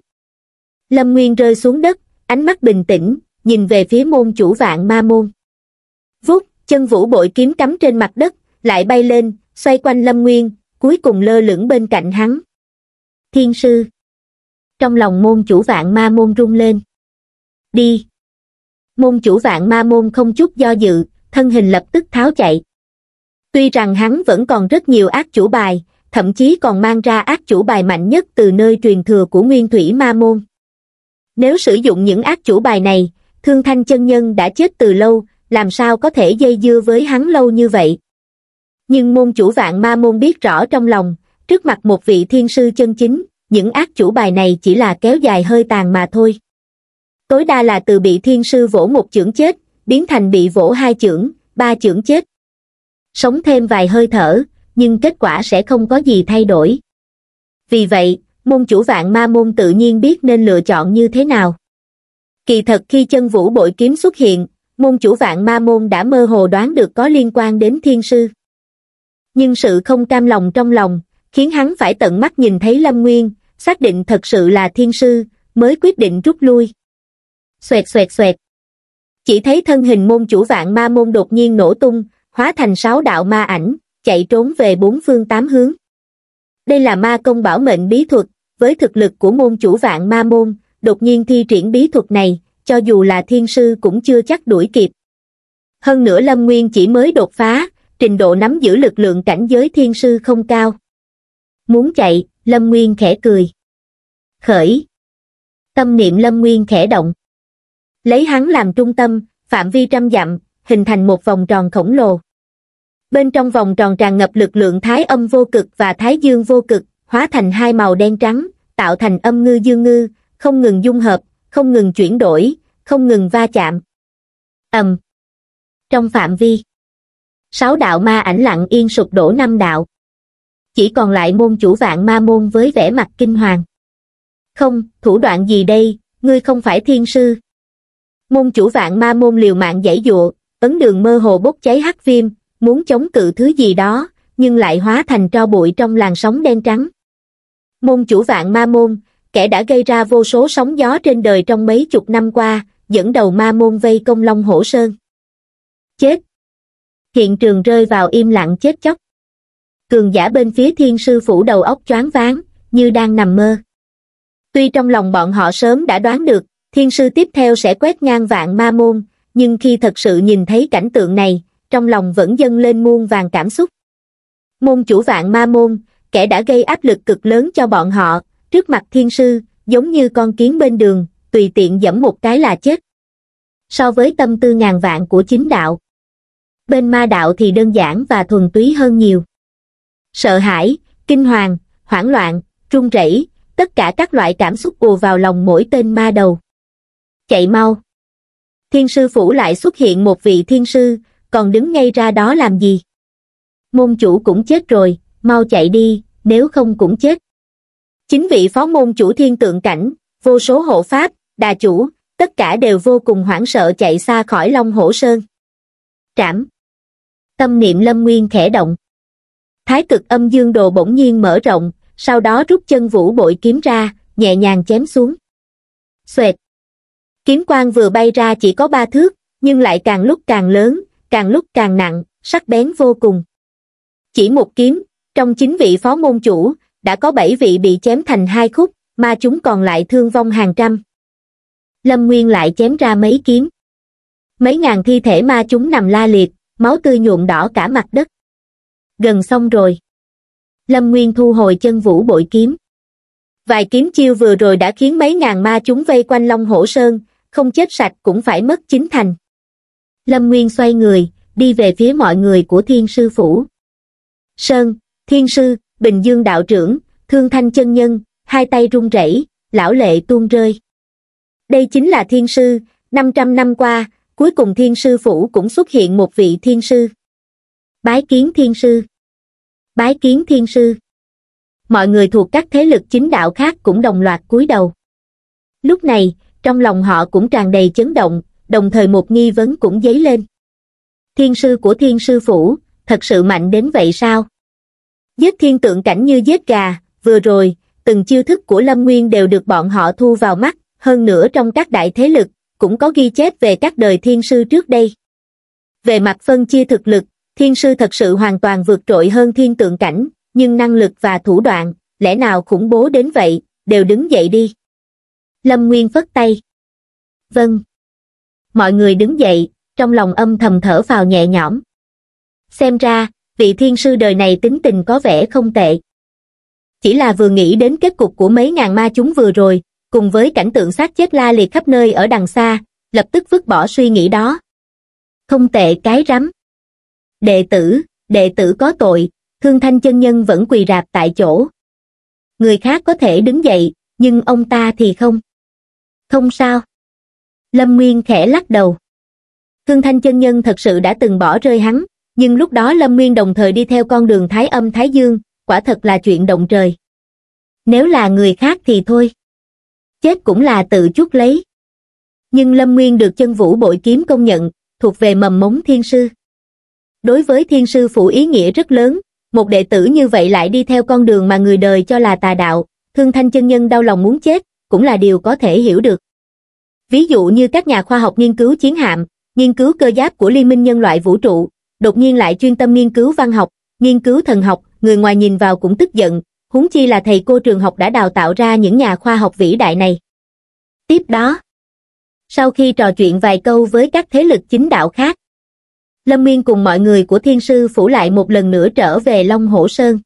Lâm Nguyên rơi xuống đất, ánh mắt bình tĩnh, nhìn về phía môn chủ vạn ma môn. Vút, chân vũ bội kiếm cắm trên mặt đất, lại bay lên, xoay quanh Lâm Nguyên, cuối cùng lơ lửng bên cạnh hắn thiên sư. Trong lòng môn chủ vạn ma môn rung lên. Đi. Môn chủ vạn ma môn không chút do dự, thân hình lập tức tháo chạy. Tuy rằng hắn vẫn còn rất nhiều ác chủ bài, thậm chí còn mang ra ác chủ bài mạnh nhất từ nơi truyền thừa của nguyên thủy ma môn. Nếu sử dụng những ác chủ bài này, thương thanh chân nhân đã chết từ lâu, làm sao có thể dây dưa với hắn lâu như vậy. Nhưng môn chủ vạn ma môn biết rõ trong lòng, Trước mặt một vị thiên sư chân chính, những ác chủ bài này chỉ là kéo dài hơi tàn mà thôi. Tối đa là từ bị thiên sư vỗ một chưởng chết, biến thành bị vỗ hai chưởng, ba chưởng chết. Sống thêm vài hơi thở, nhưng kết quả sẽ không có gì thay đổi. Vì vậy, môn chủ vạn ma môn tự nhiên biết nên lựa chọn như thế nào. Kỳ thật khi chân vũ bội kiếm xuất hiện, môn chủ vạn ma môn đã mơ hồ đoán được có liên quan đến thiên sư. Nhưng sự không cam lòng trong lòng, khiến hắn phải tận mắt nhìn thấy Lâm Nguyên, xác định thật sự là thiên sư, mới quyết định rút lui. Xoẹt xoẹt xoẹt. Chỉ thấy thân hình môn chủ vạn ma môn đột nhiên nổ tung, hóa thành sáu đạo ma ảnh, chạy trốn về bốn phương tám hướng. Đây là ma công bảo mệnh bí thuật, với thực lực của môn chủ vạn ma môn, đột nhiên thi triển bí thuật này, cho dù là thiên sư cũng chưa chắc đuổi kịp. Hơn nữa Lâm Nguyên chỉ mới đột phá, trình độ nắm giữ lực lượng cảnh giới thiên sư không cao muốn chạy lâm nguyên khẽ cười khởi tâm niệm lâm nguyên khẽ động lấy hắn làm trung tâm phạm vi trăm dặm hình thành một vòng tròn khổng lồ bên trong vòng tròn tràn ngập lực lượng thái âm vô cực và thái dương vô cực hóa thành hai màu đen trắng tạo thành âm ngư dương ngư không ngừng dung hợp không ngừng chuyển đổi không ngừng va chạm ầm trong phạm vi sáu đạo ma ảnh lặng yên sụp đổ năm đạo chỉ còn lại môn chủ vạn ma môn với vẻ mặt kinh hoàng. Không, thủ đoạn gì đây, ngươi không phải thiên sư. Môn chủ vạn ma môn liều mạng giải dụa, ấn đường mơ hồ bốc cháy hắc viêm, muốn chống cự thứ gì đó, nhưng lại hóa thành tro bụi trong làn sóng đen trắng. Môn chủ vạn ma môn, kẻ đã gây ra vô số sóng gió trên đời trong mấy chục năm qua, dẫn đầu ma môn vây công long hổ sơn. Chết! Hiện trường rơi vào im lặng chết chóc cường giả bên phía thiên sư phủ đầu óc choáng váng, như đang nằm mơ. Tuy trong lòng bọn họ sớm đã đoán được, thiên sư tiếp theo sẽ quét ngang vạn ma môn, nhưng khi thật sự nhìn thấy cảnh tượng này, trong lòng vẫn dâng lên muôn vàng cảm xúc. Môn chủ vạn ma môn, kẻ đã gây áp lực cực lớn cho bọn họ, trước mặt thiên sư, giống như con kiến bên đường, tùy tiện dẫm một cái là chết. So với tâm tư ngàn vạn của chính đạo, bên ma đạo thì đơn giản và thuần túy hơn nhiều sợ hãi, kinh hoàng, hoảng loạn, run rẩy, tất cả các loại cảm xúc ùa vào lòng mỗi tên ma đầu. Chạy mau. Thiên sư phủ lại xuất hiện một vị thiên sư, còn đứng ngay ra đó làm gì? Môn chủ cũng chết rồi, mau chạy đi, nếu không cũng chết. Chính vị phó môn chủ thiên tượng cảnh, vô số hộ pháp, đà chủ, tất cả đều vô cùng hoảng sợ chạy xa khỏi Long Hổ Sơn. Trảm. Tâm niệm Lâm Nguyên khẽ động thái cực âm dương đồ bỗng nhiên mở rộng, sau đó rút chân vũ bội kiếm ra, nhẹ nhàng chém xuống. Xoẹt! Kiếm quang vừa bay ra chỉ có ba thước, nhưng lại càng lúc càng lớn, càng lúc càng nặng, sắc bén vô cùng. Chỉ một kiếm, trong chín vị phó môn chủ, đã có bảy vị bị chém thành hai khúc, mà chúng còn lại thương vong hàng trăm. Lâm Nguyên lại chém ra mấy kiếm. Mấy ngàn thi thể ma chúng nằm la liệt, máu tươi nhuộm đỏ cả mặt đất gần xong rồi. Lâm Nguyên thu hồi chân vũ bội kiếm. Vài kiếm chiêu vừa rồi đã khiến mấy ngàn ma chúng vây quanh Long Hổ Sơn, không chết sạch cũng phải mất chính thành. Lâm Nguyên xoay người, đi về phía mọi người của Thiên Sư Phủ. Sơn, Thiên Sư, Bình Dương Đạo Trưởng, Thương Thanh Chân Nhân, hai tay run rẩy, lão lệ tuôn rơi. Đây chính là Thiên Sư, 500 năm qua, cuối cùng Thiên Sư Phủ cũng xuất hiện một vị Thiên Sư. Bái kiến Thiên Sư bái kiến thiên sư mọi người thuộc các thế lực chính đạo khác cũng đồng loạt cúi đầu lúc này trong lòng họ cũng tràn đầy chấn động đồng thời một nghi vấn cũng dấy lên thiên sư của thiên sư phủ thật sự mạnh đến vậy sao giết thiên tượng cảnh như giết gà vừa rồi từng chiêu thức của lâm nguyên đều được bọn họ thu vào mắt hơn nữa trong các đại thế lực cũng có ghi chép về các đời thiên sư trước đây về mặt phân chia thực lực thiên sư thật sự hoàn toàn vượt trội hơn thiên tượng cảnh, nhưng năng lực và thủ đoạn, lẽ nào khủng bố đến vậy, đều đứng dậy đi. Lâm Nguyên phất tay. Vâng. Mọi người đứng dậy, trong lòng âm thầm thở vào nhẹ nhõm. Xem ra, vị thiên sư đời này tính tình có vẻ không tệ. Chỉ là vừa nghĩ đến kết cục của mấy ngàn ma chúng vừa rồi, cùng với cảnh tượng sát chết la liệt khắp nơi ở đằng xa, lập tức vứt bỏ suy nghĩ đó. Không tệ cái rắm đệ tử, đệ tử có tội, thương thanh chân nhân vẫn quỳ rạp tại chỗ. Người khác có thể đứng dậy, nhưng ông ta thì không. Không sao. Lâm Nguyên khẽ lắc đầu. Thương thanh chân nhân thật sự đã từng bỏ rơi hắn, nhưng lúc đó Lâm Nguyên đồng thời đi theo con đường Thái Âm Thái Dương, quả thật là chuyện động trời. Nếu là người khác thì thôi. Chết cũng là tự chút lấy. Nhưng Lâm Nguyên được chân vũ bội kiếm công nhận, thuộc về mầm mống thiên sư đối với thiên sư phụ ý nghĩa rất lớn, một đệ tử như vậy lại đi theo con đường mà người đời cho là tà đạo, thương thanh chân nhân đau lòng muốn chết, cũng là điều có thể hiểu được. Ví dụ như các nhà khoa học nghiên cứu chiến hạm, nghiên cứu cơ giáp của liên minh nhân loại vũ trụ, đột nhiên lại chuyên tâm nghiên cứu văn học, nghiên cứu thần học, người ngoài nhìn vào cũng tức giận, huống chi là thầy cô trường học đã đào tạo ra những nhà khoa học vĩ đại này. Tiếp đó, sau khi trò chuyện vài câu với các thế lực chính đạo khác, Lâm Nguyên cùng mọi người của thiên sư phủ lại một lần nữa trở về Long Hổ Sơn.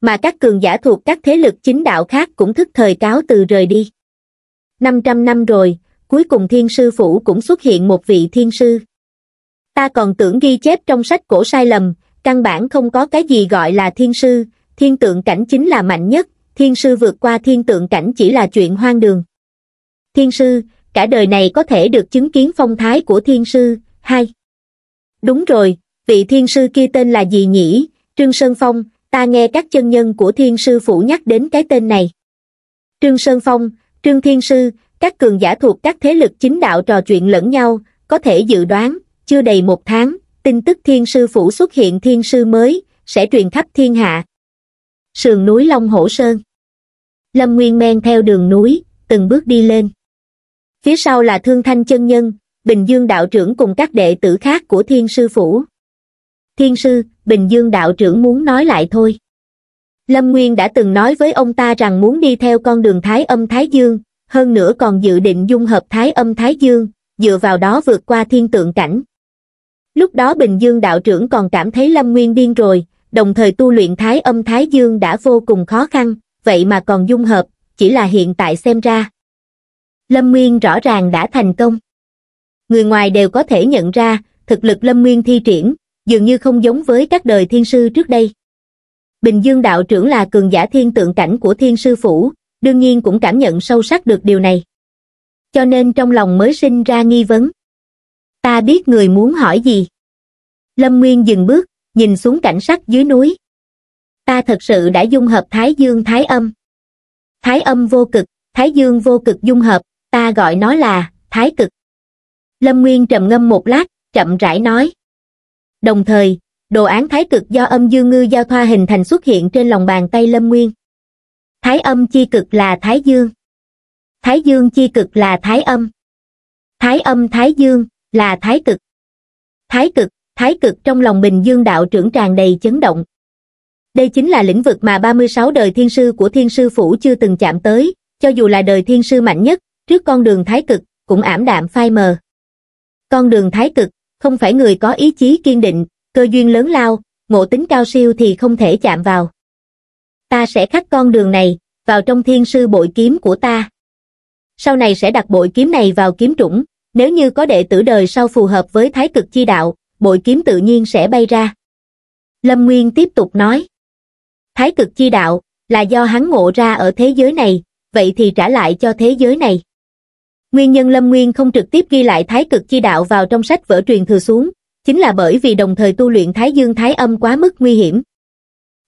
Mà các cường giả thuộc các thế lực chính đạo khác cũng thức thời cáo từ rời đi. 500 năm rồi, cuối cùng thiên sư phủ cũng xuất hiện một vị thiên sư. Ta còn tưởng ghi chép trong sách cổ sai lầm, căn bản không có cái gì gọi là thiên sư, thiên tượng cảnh chính là mạnh nhất, thiên sư vượt qua thiên tượng cảnh chỉ là chuyện hoang đường. Thiên sư, cả đời này có thể được chứng kiến phong thái của thiên sư, hay? Đúng rồi, vị thiên sư kia tên là gì nhỉ? Trương Sơn Phong, ta nghe các chân nhân của thiên sư phủ nhắc đến cái tên này. Trương Sơn Phong, Trương Thiên Sư, các cường giả thuộc các thế lực chính đạo trò chuyện lẫn nhau, có thể dự đoán, chưa đầy một tháng, tin tức thiên sư phủ xuất hiện thiên sư mới, sẽ truyền khắp thiên hạ. Sườn núi Long Hổ Sơn Lâm Nguyên men theo đường núi, từng bước đi lên. Phía sau là Thương Thanh Chân Nhân, Bình Dương đạo trưởng cùng các đệ tử khác của Thiên Sư Phủ. Thiên Sư, Bình Dương đạo trưởng muốn nói lại thôi. Lâm Nguyên đã từng nói với ông ta rằng muốn đi theo con đường Thái âm Thái Dương, hơn nữa còn dự định dung hợp Thái âm Thái Dương, dựa vào đó vượt qua thiên tượng cảnh. Lúc đó Bình Dương đạo trưởng còn cảm thấy Lâm Nguyên điên rồi, đồng thời tu luyện Thái âm Thái Dương đã vô cùng khó khăn, vậy mà còn dung hợp, chỉ là hiện tại xem ra. Lâm Nguyên rõ ràng đã thành công người ngoài đều có thể nhận ra thực lực lâm nguyên thi triển dường như không giống với các đời thiên sư trước đây bình dương đạo trưởng là cường giả thiên tượng cảnh của thiên sư phủ đương nhiên cũng cảm nhận sâu sắc được điều này cho nên trong lòng mới sinh ra nghi vấn ta biết người muốn hỏi gì lâm nguyên dừng bước nhìn xuống cảnh sắc dưới núi ta thật sự đã dung hợp thái dương thái âm thái âm vô cực thái dương vô cực dung hợp ta gọi nó là thái cực lâm nguyên trầm ngâm một lát chậm rãi nói đồng thời đồ án thái cực do âm dương ngư giao thoa hình thành xuất hiện trên lòng bàn tay lâm nguyên thái âm chi cực là thái dương thái dương chi cực là thái âm thái âm thái dương là thái cực thái cực thái cực trong lòng bình dương đạo trưởng tràn đầy chấn động đây chính là lĩnh vực mà 36 đời thiên sư của thiên sư phủ chưa từng chạm tới cho dù là đời thiên sư mạnh nhất trước con đường thái cực cũng ảm đạm phai mờ con đường thái cực, không phải người có ý chí kiên định, cơ duyên lớn lao, ngộ tính cao siêu thì không thể chạm vào. Ta sẽ khắc con đường này, vào trong thiên sư bội kiếm của ta. Sau này sẽ đặt bội kiếm này vào kiếm trũng, nếu như có đệ tử đời sau phù hợp với thái cực chi đạo, bội kiếm tự nhiên sẽ bay ra. Lâm Nguyên tiếp tục nói. Thái cực chi đạo, là do hắn ngộ ra ở thế giới này, vậy thì trả lại cho thế giới này nguyên nhân lâm nguyên không trực tiếp ghi lại thái cực chi đạo vào trong sách vở truyền thừa xuống chính là bởi vì đồng thời tu luyện thái dương thái âm quá mức nguy hiểm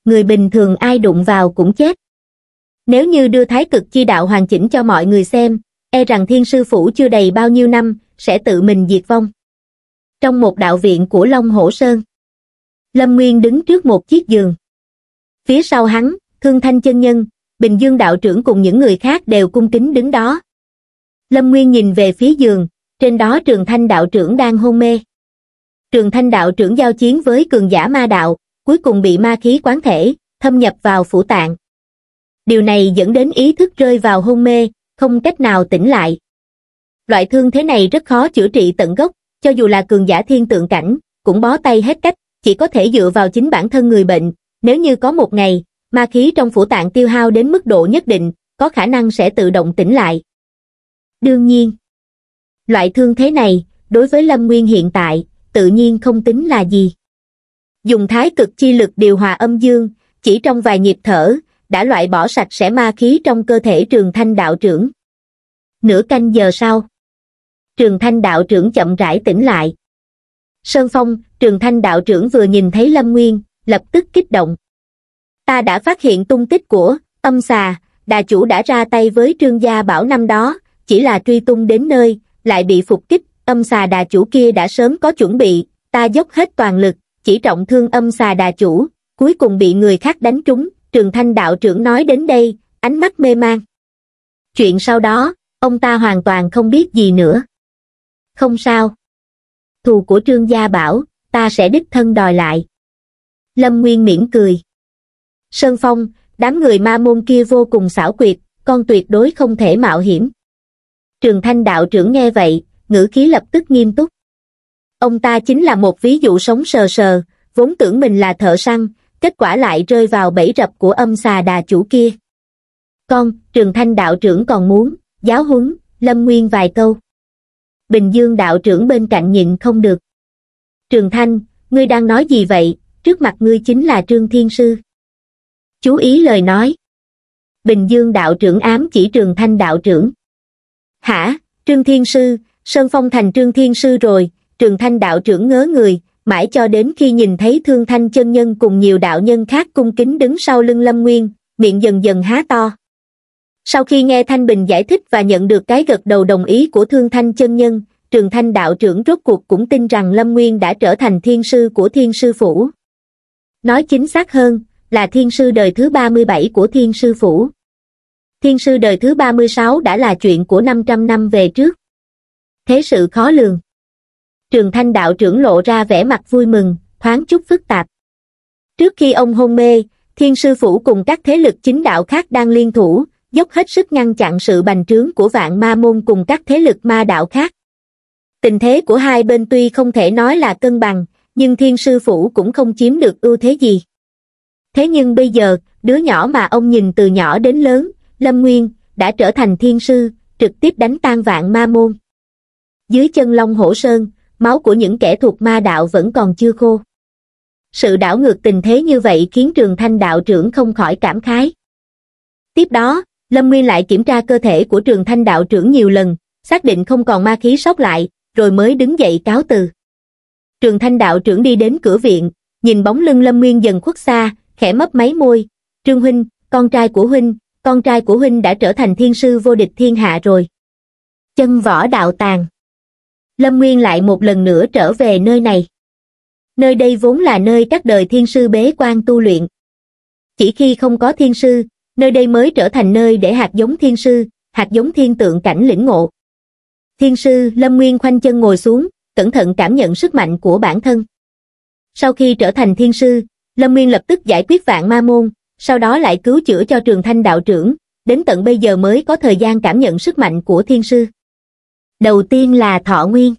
người bình thường ai đụng vào cũng chết nếu như đưa thái cực chi đạo hoàn chỉnh cho mọi người xem e rằng thiên sư phủ chưa đầy bao nhiêu năm sẽ tự mình diệt vong trong một đạo viện của long hổ sơn lâm nguyên đứng trước một chiếc giường phía sau hắn thương thanh chân nhân bình dương đạo trưởng cùng những người khác đều cung kính đứng đó Lâm Nguyên nhìn về phía giường, trên đó trường thanh đạo trưởng đang hôn mê. Trường thanh đạo trưởng giao chiến với cường giả ma đạo, cuối cùng bị ma khí quán thể, thâm nhập vào phủ tạng. Điều này dẫn đến ý thức rơi vào hôn mê, không cách nào tỉnh lại. Loại thương thế này rất khó chữa trị tận gốc, cho dù là cường giả thiên tượng cảnh, cũng bó tay hết cách, chỉ có thể dựa vào chính bản thân người bệnh. Nếu như có một ngày, ma khí trong phủ tạng tiêu hao đến mức độ nhất định, có khả năng sẽ tự động tỉnh lại. Đương nhiên, loại thương thế này, đối với Lâm Nguyên hiện tại, tự nhiên không tính là gì. Dùng thái cực chi lực điều hòa âm dương, chỉ trong vài nhịp thở, đã loại bỏ sạch sẽ ma khí trong cơ thể trường thanh đạo trưởng. Nửa canh giờ sau, trường thanh đạo trưởng chậm rãi tỉnh lại. Sơn Phong, trường thanh đạo trưởng vừa nhìn thấy Lâm Nguyên, lập tức kích động. Ta đã phát hiện tung tích của âm xà, đà chủ đã ra tay với trương gia bảo năm đó, chỉ là truy tung đến nơi, lại bị phục kích, âm xà đà chủ kia đã sớm có chuẩn bị, ta dốc hết toàn lực, chỉ trọng thương âm xà đà chủ, cuối cùng bị người khác đánh trúng, trường thanh đạo trưởng nói đến đây, ánh mắt mê mang. Chuyện sau đó, ông ta hoàn toàn không biết gì nữa. Không sao. Thù của trương gia bảo, ta sẽ đích thân đòi lại. Lâm Nguyên miễn cười. Sơn Phong, đám người ma môn kia vô cùng xảo quyệt, con tuyệt đối không thể mạo hiểm. Trường Thanh đạo trưởng nghe vậy, ngữ khí lập tức nghiêm túc. Ông ta chính là một ví dụ sống sờ sờ, vốn tưởng mình là thợ săn, kết quả lại rơi vào bẫy rập của âm xà đà chủ kia. Con, Trường Thanh đạo trưởng còn muốn, giáo huấn, Lâm Nguyên vài câu. Bình Dương đạo trưởng bên cạnh nhịn không được. Trường Thanh, ngươi đang nói gì vậy, trước mặt ngươi chính là Trương Thiên Sư. Chú ý lời nói. Bình Dương đạo trưởng ám chỉ Trường Thanh đạo trưởng. Hả, Trương Thiên Sư, Sơn Phong thành Trương Thiên Sư rồi, Trường Thanh đạo trưởng ngớ người, mãi cho đến khi nhìn thấy Thương Thanh chân nhân cùng nhiều đạo nhân khác cung kính đứng sau lưng Lâm Nguyên, miệng dần dần há to. Sau khi nghe Thanh Bình giải thích và nhận được cái gật đầu đồng ý của Thương Thanh chân nhân, Trường Thanh đạo trưởng rốt cuộc cũng tin rằng Lâm Nguyên đã trở thành thiên sư của thiên sư phủ. Nói chính xác hơn, là thiên sư đời thứ 37 của thiên sư phủ thiên sư đời thứ 36 đã là chuyện của 500 năm về trước. Thế sự khó lường. Trường thanh đạo trưởng lộ ra vẻ mặt vui mừng, thoáng chút phức tạp. Trước khi ông hôn mê, thiên sư phủ cùng các thế lực chính đạo khác đang liên thủ, dốc hết sức ngăn chặn sự bành trướng của vạn ma môn cùng các thế lực ma đạo khác. Tình thế của hai bên tuy không thể nói là cân bằng, nhưng thiên sư phủ cũng không chiếm được ưu thế gì. Thế nhưng bây giờ, đứa nhỏ mà ông nhìn từ nhỏ đến lớn, Lâm Nguyên, đã trở thành thiên sư, trực tiếp đánh tan vạn ma môn. Dưới chân Long Hổ Sơn, máu của những kẻ thuộc ma đạo vẫn còn chưa khô. Sự đảo ngược tình thế như vậy khiến trường thanh đạo trưởng không khỏi cảm khái. Tiếp đó, Lâm Nguyên lại kiểm tra cơ thể của trường thanh đạo trưởng nhiều lần, xác định không còn ma khí sót lại, rồi mới đứng dậy cáo từ. Trường thanh đạo trưởng đi đến cửa viện, nhìn bóng lưng Lâm Nguyên dần khuất xa, khẽ mấp máy môi. Trương Huynh, con trai của Huynh, con trai của huynh đã trở thành thiên sư vô địch thiên hạ rồi. Chân võ đạo tàng. Lâm Nguyên lại một lần nữa trở về nơi này. Nơi đây vốn là nơi các đời thiên sư bế quan tu luyện. Chỉ khi không có thiên sư, nơi đây mới trở thành nơi để hạt giống thiên sư, hạt giống thiên tượng cảnh lĩnh ngộ. Thiên sư Lâm Nguyên khoanh chân ngồi xuống, cẩn thận cảm nhận sức mạnh của bản thân. Sau khi trở thành thiên sư, Lâm Nguyên lập tức giải quyết vạn ma môn, sau đó lại cứu chữa cho trường thanh đạo trưởng, đến tận bây giờ mới có thời gian cảm nhận sức mạnh của thiên sư. Đầu tiên là thọ nguyên.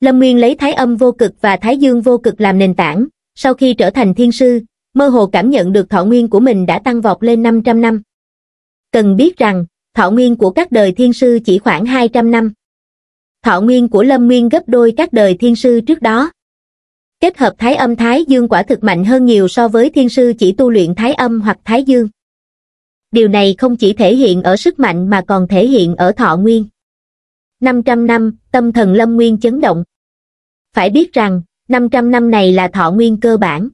Lâm Nguyên lấy thái âm vô cực và thái dương vô cực làm nền tảng, sau khi trở thành thiên sư, mơ hồ cảm nhận được thọ nguyên của mình đã tăng vọt lên 500 năm. Cần biết rằng, thọ nguyên của các đời thiên sư chỉ khoảng 200 năm. Thọ nguyên của Lâm Nguyên gấp đôi các đời thiên sư trước đó kết hợp thái âm thái dương quả thực mạnh hơn nhiều so với thiên sư chỉ tu luyện thái âm hoặc thái dương. Điều này không chỉ thể hiện ở sức mạnh mà còn thể hiện ở thọ nguyên. 500 năm, tâm thần lâm nguyên chấn động. Phải biết rằng, 500 năm này là thọ nguyên cơ bản.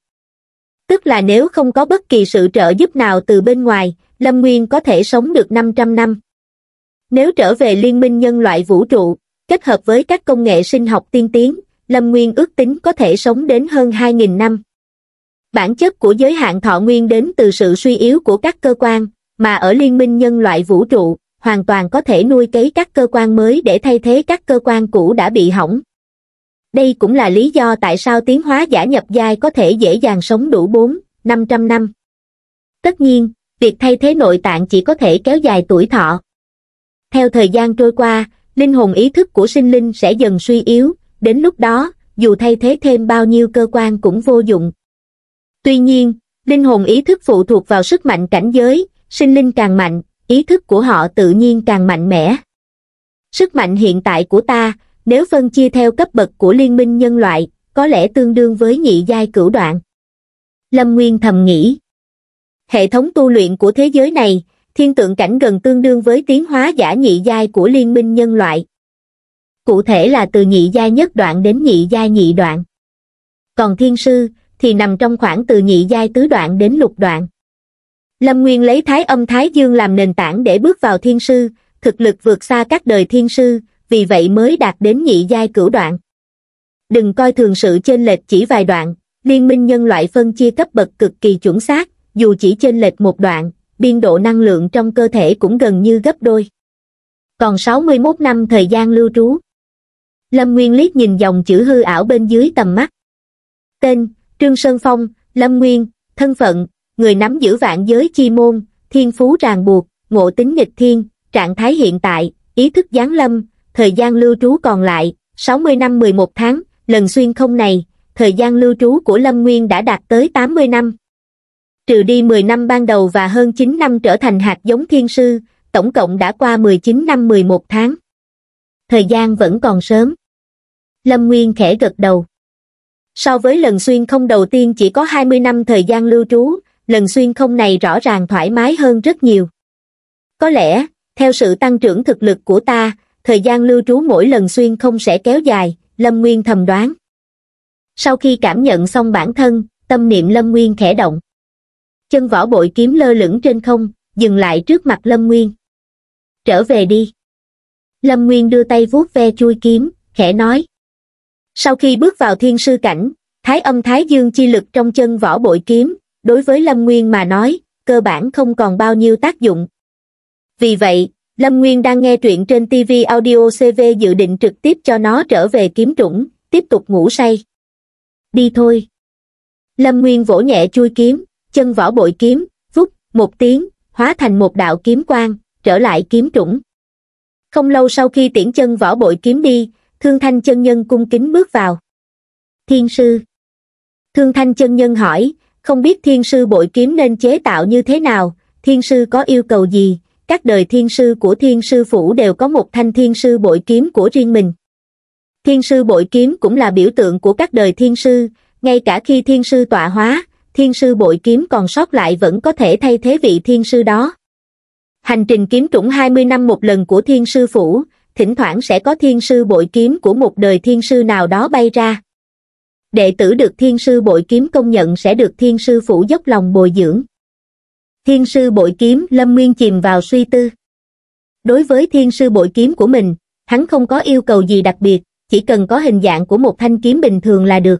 Tức là nếu không có bất kỳ sự trợ giúp nào từ bên ngoài, Lâm Nguyên có thể sống được 500 năm. Nếu trở về liên minh nhân loại vũ trụ, kết hợp với các công nghệ sinh học tiên tiến, Lâm Nguyên ước tính có thể sống đến hơn 2.000 năm. Bản chất của giới hạn thọ nguyên đến từ sự suy yếu của các cơ quan, mà ở liên minh nhân loại vũ trụ, hoàn toàn có thể nuôi cấy các cơ quan mới để thay thế các cơ quan cũ đã bị hỏng. Đây cũng là lý do tại sao tiến hóa giả nhập giai có thể dễ dàng sống đủ 4, 500 năm. Tất nhiên, việc thay thế nội tạng chỉ có thể kéo dài tuổi thọ. Theo thời gian trôi qua, linh hồn ý thức của sinh linh sẽ dần suy yếu, đến lúc đó, dù thay thế thêm bao nhiêu cơ quan cũng vô dụng. Tuy nhiên, linh hồn ý thức phụ thuộc vào sức mạnh cảnh giới, sinh linh càng mạnh, ý thức của họ tự nhiên càng mạnh mẽ. Sức mạnh hiện tại của ta, nếu phân chia theo cấp bậc của liên minh nhân loại, có lẽ tương đương với nhị giai cửu đoạn. Lâm Nguyên thầm nghĩ. Hệ thống tu luyện của thế giới này, thiên tượng cảnh gần tương đương với tiến hóa giả nhị giai của liên minh nhân loại, cụ thể là từ nhị giai nhất đoạn đến nhị giai nhị đoạn. Còn thiên sư, thì nằm trong khoảng từ nhị giai tứ đoạn đến lục đoạn. Lâm Nguyên lấy thái âm thái dương làm nền tảng để bước vào thiên sư, thực lực vượt xa các đời thiên sư, vì vậy mới đạt đến nhị giai cửu đoạn. Đừng coi thường sự chênh lệch chỉ vài đoạn, liên minh nhân loại phân chia cấp bậc cực kỳ chuẩn xác, dù chỉ chênh lệch một đoạn, biên độ năng lượng trong cơ thể cũng gần như gấp đôi. Còn 61 năm thời gian lưu trú. Lâm Nguyên liếc nhìn dòng chữ hư ảo bên dưới tầm mắt. Tên, Trương Sơn Phong, Lâm Nguyên, thân phận, người nắm giữ vạn giới chi môn, thiên phú ràng buộc, ngộ tính nghịch thiên, trạng thái hiện tại, ý thức gián lâm, thời gian lưu trú còn lại, 60 năm 11 tháng, lần xuyên không này, thời gian lưu trú của Lâm Nguyên đã đạt tới 80 năm. Trừ đi 10 năm ban đầu và hơn 9 năm trở thành hạt giống thiên sư, tổng cộng đã qua 19 năm 11 tháng. Thời gian vẫn còn sớm lâm nguyên khẽ gật đầu so với lần xuyên không đầu tiên chỉ có hai mươi năm thời gian lưu trú lần xuyên không này rõ ràng thoải mái hơn rất nhiều có lẽ theo sự tăng trưởng thực lực của ta thời gian lưu trú mỗi lần xuyên không sẽ kéo dài lâm nguyên thầm đoán sau khi cảm nhận xong bản thân tâm niệm lâm nguyên khẽ động chân võ bội kiếm lơ lửng trên không dừng lại trước mặt lâm nguyên trở về đi lâm nguyên đưa tay vuốt ve chui kiếm khẽ nói sau khi bước vào thiên sư cảnh, thái âm thái dương chi lực trong chân võ bội kiếm, đối với Lâm Nguyên mà nói, cơ bản không còn bao nhiêu tác dụng. Vì vậy, Lâm Nguyên đang nghe truyện trên TV Audio CV dự định trực tiếp cho nó trở về kiếm trũng, tiếp tục ngủ say. Đi thôi. Lâm Nguyên vỗ nhẹ chui kiếm, chân võ bội kiếm, phút một tiếng, hóa thành một đạo kiếm quang, trở lại kiếm trũng. Không lâu sau khi tiễn chân võ bội kiếm đi, Thương Thanh chân nhân cung kính bước vào. Thiên sư. Thương Thanh chân nhân hỏi, không biết thiên sư bội kiếm nên chế tạo như thế nào, thiên sư có yêu cầu gì, các đời thiên sư của thiên sư phủ đều có một thanh thiên sư bội kiếm của riêng mình. Thiên sư bội kiếm cũng là biểu tượng của các đời thiên sư, ngay cả khi thiên sư tọa hóa, thiên sư bội kiếm còn sót lại vẫn có thể thay thế vị thiên sư đó. Hành trình kiếm trũng 20 năm một lần của thiên sư phủ, thỉnh thoảng sẽ có thiên sư bội kiếm của một đời thiên sư nào đó bay ra. Đệ tử được thiên sư bội kiếm công nhận sẽ được thiên sư phủ dốc lòng bồi dưỡng. Thiên sư bội kiếm Lâm Nguyên chìm vào suy tư. Đối với thiên sư bội kiếm của mình, hắn không có yêu cầu gì đặc biệt, chỉ cần có hình dạng của một thanh kiếm bình thường là được.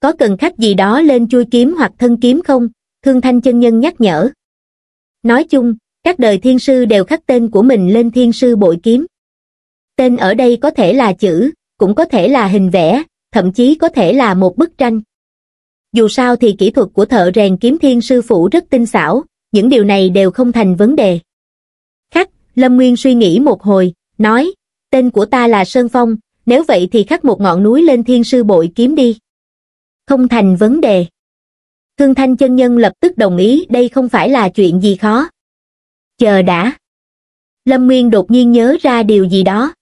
Có cần khắc gì đó lên chui kiếm hoặc thân kiếm không? Thương Thanh chân nhân nhắc nhở. Nói chung, các đời thiên sư đều khắc tên của mình lên thiên sư bội kiếm. Tên ở đây có thể là chữ, cũng có thể là hình vẽ, thậm chí có thể là một bức tranh. Dù sao thì kỹ thuật của thợ rèn kiếm thiên sư phụ rất tinh xảo, những điều này đều không thành vấn đề. Khắc, Lâm Nguyên suy nghĩ một hồi, nói, tên của ta là Sơn Phong, nếu vậy thì khắc một ngọn núi lên thiên sư bội kiếm đi. Không thành vấn đề. Thương Thanh chân nhân lập tức đồng ý đây không phải là chuyện gì khó. Chờ đã. Lâm Nguyên đột nhiên nhớ ra điều gì đó.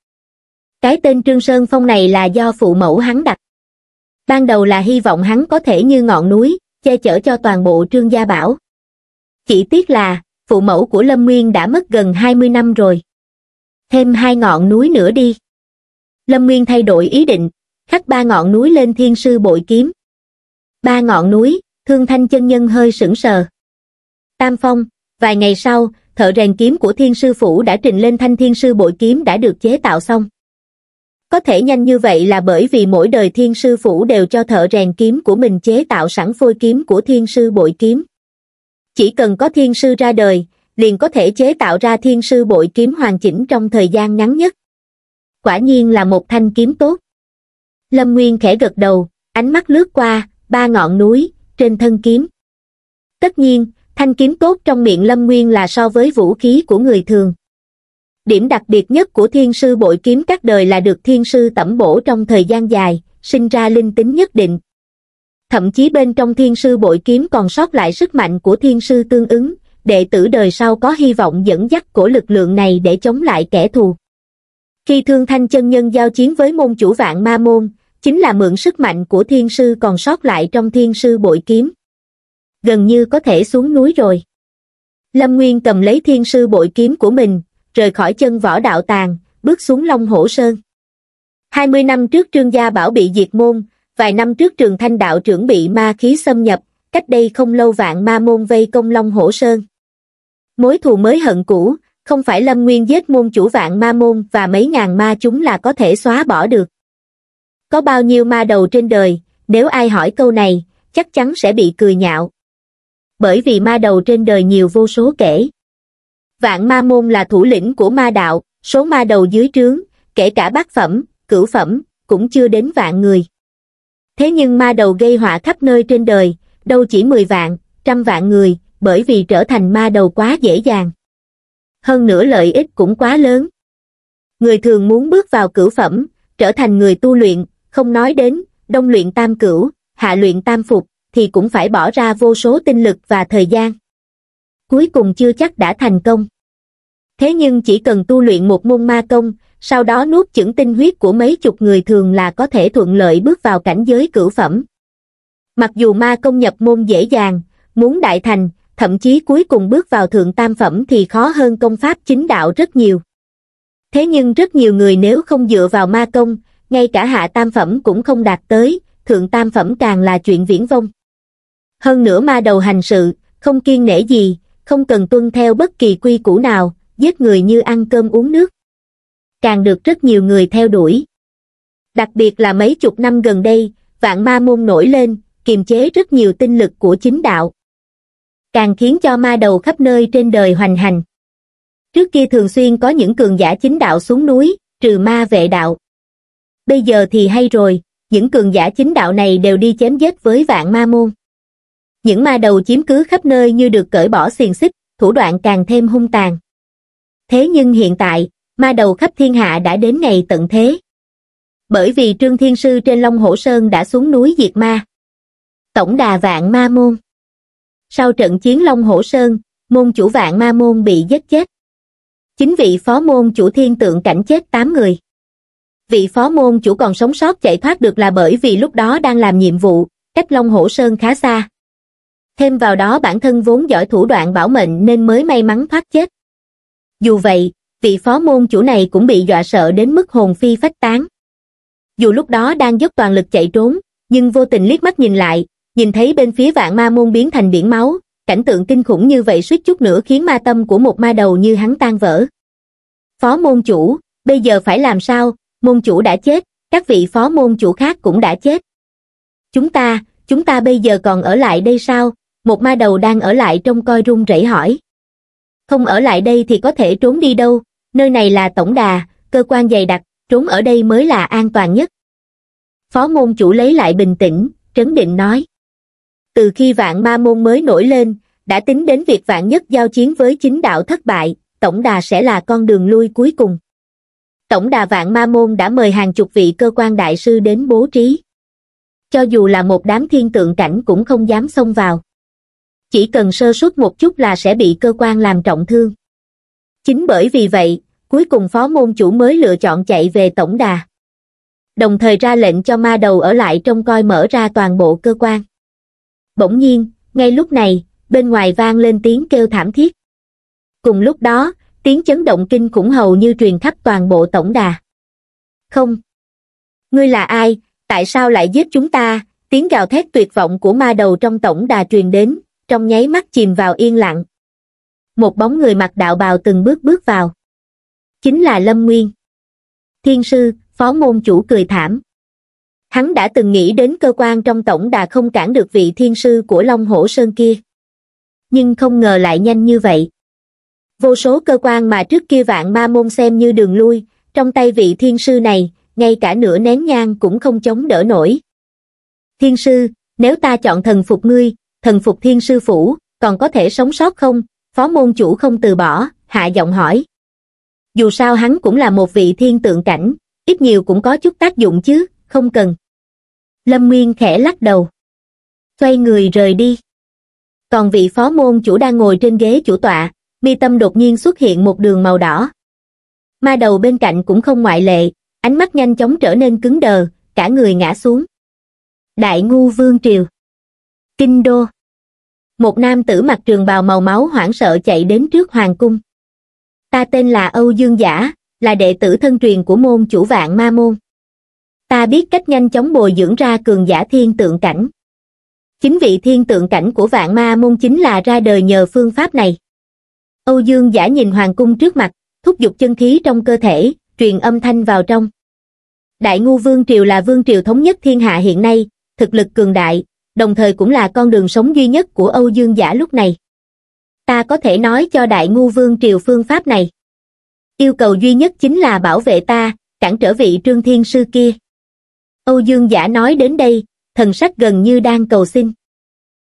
Cái tên Trương Sơn Phong này là do phụ mẫu hắn đặt. Ban đầu là hy vọng hắn có thể như ngọn núi, che chở cho toàn bộ Trương Gia Bảo. Chỉ tiếc là, phụ mẫu của Lâm Nguyên đã mất gần 20 năm rồi. Thêm hai ngọn núi nữa đi. Lâm Nguyên thay đổi ý định, khắc ba ngọn núi lên thiên sư bội kiếm. Ba ngọn núi, thương thanh chân nhân hơi sững sờ. Tam Phong, vài ngày sau, thợ rèn kiếm của thiên sư phủ đã trình lên thanh thiên sư bội kiếm đã được chế tạo xong. Có thể nhanh như vậy là bởi vì mỗi đời thiên sư phủ đều cho thợ rèn kiếm của mình chế tạo sẵn phôi kiếm của thiên sư bội kiếm. Chỉ cần có thiên sư ra đời, liền có thể chế tạo ra thiên sư bội kiếm hoàn chỉnh trong thời gian ngắn nhất. Quả nhiên là một thanh kiếm tốt. Lâm Nguyên khẽ gật đầu, ánh mắt lướt qua, ba ngọn núi, trên thân kiếm. Tất nhiên, thanh kiếm tốt trong miệng Lâm Nguyên là so với vũ khí của người thường điểm đặc biệt nhất của thiên sư bội kiếm các đời là được thiên sư tẩm bổ trong thời gian dài sinh ra linh tính nhất định thậm chí bên trong thiên sư bội kiếm còn sót lại sức mạnh của thiên sư tương ứng đệ tử đời sau có hy vọng dẫn dắt của lực lượng này để chống lại kẻ thù khi thương thanh chân nhân giao chiến với môn chủ vạn ma môn chính là mượn sức mạnh của thiên sư còn sót lại trong thiên sư bội kiếm gần như có thể xuống núi rồi lâm nguyên cầm lấy thiên sư bội kiếm của mình rời khỏi chân võ đạo tàng, bước xuống Long Hổ Sơn. 20 năm trước Trương Gia Bảo bị diệt môn, vài năm trước Trường Thanh Đạo trưởng bị ma khí xâm nhập, cách đây không lâu vạn ma môn vây công Long Hổ Sơn. Mối thù mới hận cũ, không phải Lâm Nguyên giết môn chủ vạn ma môn và mấy ngàn ma chúng là có thể xóa bỏ được. Có bao nhiêu ma đầu trên đời, nếu ai hỏi câu này, chắc chắn sẽ bị cười nhạo. Bởi vì ma đầu trên đời nhiều vô số kể. Vạn ma môn là thủ lĩnh của ma đạo, số ma đầu dưới trướng, kể cả bát phẩm, cửu phẩm, cũng chưa đến vạn người. Thế nhưng ma đầu gây họa khắp nơi trên đời, đâu chỉ 10 vạn, trăm vạn người, bởi vì trở thành ma đầu quá dễ dàng. Hơn nữa lợi ích cũng quá lớn. Người thường muốn bước vào cửu phẩm, trở thành người tu luyện, không nói đến, đông luyện tam cửu, hạ luyện tam phục, thì cũng phải bỏ ra vô số tinh lực và thời gian cuối cùng chưa chắc đã thành công. Thế nhưng chỉ cần tu luyện một môn ma công, sau đó nuốt chửng tinh huyết của mấy chục người thường là có thể thuận lợi bước vào cảnh giới cửu phẩm. Mặc dù ma công nhập môn dễ dàng, muốn đại thành, thậm chí cuối cùng bước vào thượng tam phẩm thì khó hơn công pháp chính đạo rất nhiều. Thế nhưng rất nhiều người nếu không dựa vào ma công, ngay cả hạ tam phẩm cũng không đạt tới, thượng tam phẩm càng là chuyện viễn vông. Hơn nữa ma đầu hành sự, không kiên nể gì, không cần tuân theo bất kỳ quy củ nào, giết người như ăn cơm uống nước. Càng được rất nhiều người theo đuổi. Đặc biệt là mấy chục năm gần đây, vạn ma môn nổi lên, kiềm chế rất nhiều tinh lực của chính đạo. Càng khiến cho ma đầu khắp nơi trên đời hoành hành. Trước kia thường xuyên có những cường giả chính đạo xuống núi, trừ ma vệ đạo. Bây giờ thì hay rồi, những cường giả chính đạo này đều đi chém giết với vạn ma môn những ma đầu chiếm cứ khắp nơi như được cởi bỏ xiềng xích thủ đoạn càng thêm hung tàn thế nhưng hiện tại ma đầu khắp thiên hạ đã đến ngày tận thế bởi vì trương thiên sư trên long hổ sơn đã xuống núi diệt ma tổng đà vạn ma môn sau trận chiến long hổ sơn môn chủ vạn ma môn bị giết chết chính vị phó môn chủ thiên tượng cảnh chết 8 người. Vị phó môn chủ còn sống sót chạy thoát được là bởi vì lúc đó đang làm nhiệm vụ, cách Long Hổ Sơn khá xa thêm vào đó bản thân vốn giỏi thủ đoạn bảo mệnh nên mới may mắn thoát chết. Dù vậy, vị phó môn chủ này cũng bị dọa sợ đến mức hồn phi phách tán. Dù lúc đó đang dốc toàn lực chạy trốn, nhưng vô tình liếc mắt nhìn lại, nhìn thấy bên phía vạn ma môn biến thành biển máu, cảnh tượng kinh khủng như vậy suýt chút nữa khiến ma tâm của một ma đầu như hắn tan vỡ. Phó môn chủ, bây giờ phải làm sao, môn chủ đã chết, các vị phó môn chủ khác cũng đã chết. Chúng ta, chúng ta bây giờ còn ở lại đây sao, một ma đầu đang ở lại trong coi run rẩy hỏi. Không ở lại đây thì có thể trốn đi đâu, nơi này là tổng đà, cơ quan dày đặc, trốn ở đây mới là an toàn nhất. Phó môn chủ lấy lại bình tĩnh, trấn định nói. Từ khi vạn ma môn mới nổi lên, đã tính đến việc vạn nhất giao chiến với chính đạo thất bại, tổng đà sẽ là con đường lui cuối cùng. Tổng đà vạn ma môn đã mời hàng chục vị cơ quan đại sư đến bố trí. Cho dù là một đám thiên tượng cảnh cũng không dám xông vào chỉ cần sơ suất một chút là sẽ bị cơ quan làm trọng thương. Chính bởi vì vậy, cuối cùng phó môn chủ mới lựa chọn chạy về tổng đà. Đồng thời ra lệnh cho ma đầu ở lại trông coi mở ra toàn bộ cơ quan. Bỗng nhiên, ngay lúc này, bên ngoài vang lên tiếng kêu thảm thiết. Cùng lúc đó, tiếng chấn động kinh khủng hầu như truyền khắp toàn bộ tổng đà. Không. Ngươi là ai, tại sao lại giết chúng ta? Tiếng gào thét tuyệt vọng của ma đầu trong tổng đà truyền đến, trong nháy mắt chìm vào yên lặng. Một bóng người mặc đạo bào từng bước bước vào. Chính là Lâm Nguyên. Thiên sư, phó môn chủ cười thảm. Hắn đã từng nghĩ đến cơ quan trong tổng đà không cản được vị thiên sư của Long Hổ Sơn kia. Nhưng không ngờ lại nhanh như vậy. Vô số cơ quan mà trước kia vạn ma môn xem như đường lui, trong tay vị thiên sư này, ngay cả nửa nén nhang cũng không chống đỡ nổi. Thiên sư, nếu ta chọn thần phục ngươi, thần phục thiên sư phủ, còn có thể sống sót không? Phó môn chủ không từ bỏ, hạ giọng hỏi. Dù sao hắn cũng là một vị thiên tượng cảnh, ít nhiều cũng có chút tác dụng chứ, không cần. Lâm Nguyên khẽ lắc đầu. Xoay người rời đi. Còn vị phó môn chủ đang ngồi trên ghế chủ tọa, mi tâm đột nhiên xuất hiện một đường màu đỏ. Ma đầu bên cạnh cũng không ngoại lệ, ánh mắt nhanh chóng trở nên cứng đờ, cả người ngã xuống. Đại ngu vương triều kinh đô một nam tử mặc trường bào màu máu hoảng sợ chạy đến trước hoàng cung ta tên là âu dương giả là đệ tử thân truyền của môn chủ vạn ma môn ta biết cách nhanh chóng bồi dưỡng ra cường giả thiên tượng cảnh chính vị thiên tượng cảnh của vạn ma môn chính là ra đời nhờ phương pháp này âu dương giả nhìn hoàng cung trước mặt thúc giục chân khí trong cơ thể truyền âm thanh vào trong đại ngu vương triều là vương triều thống nhất thiên hạ hiện nay thực lực cường đại đồng thời cũng là con đường sống duy nhất của Âu Dương giả lúc này. Ta có thể nói cho Đại Ngu Vương Triều phương pháp này. Yêu cầu duy nhất chính là bảo vệ ta, cản trở vị trương thiên sư kia. Âu Dương giả nói đến đây, thần sắc gần như đang cầu xin.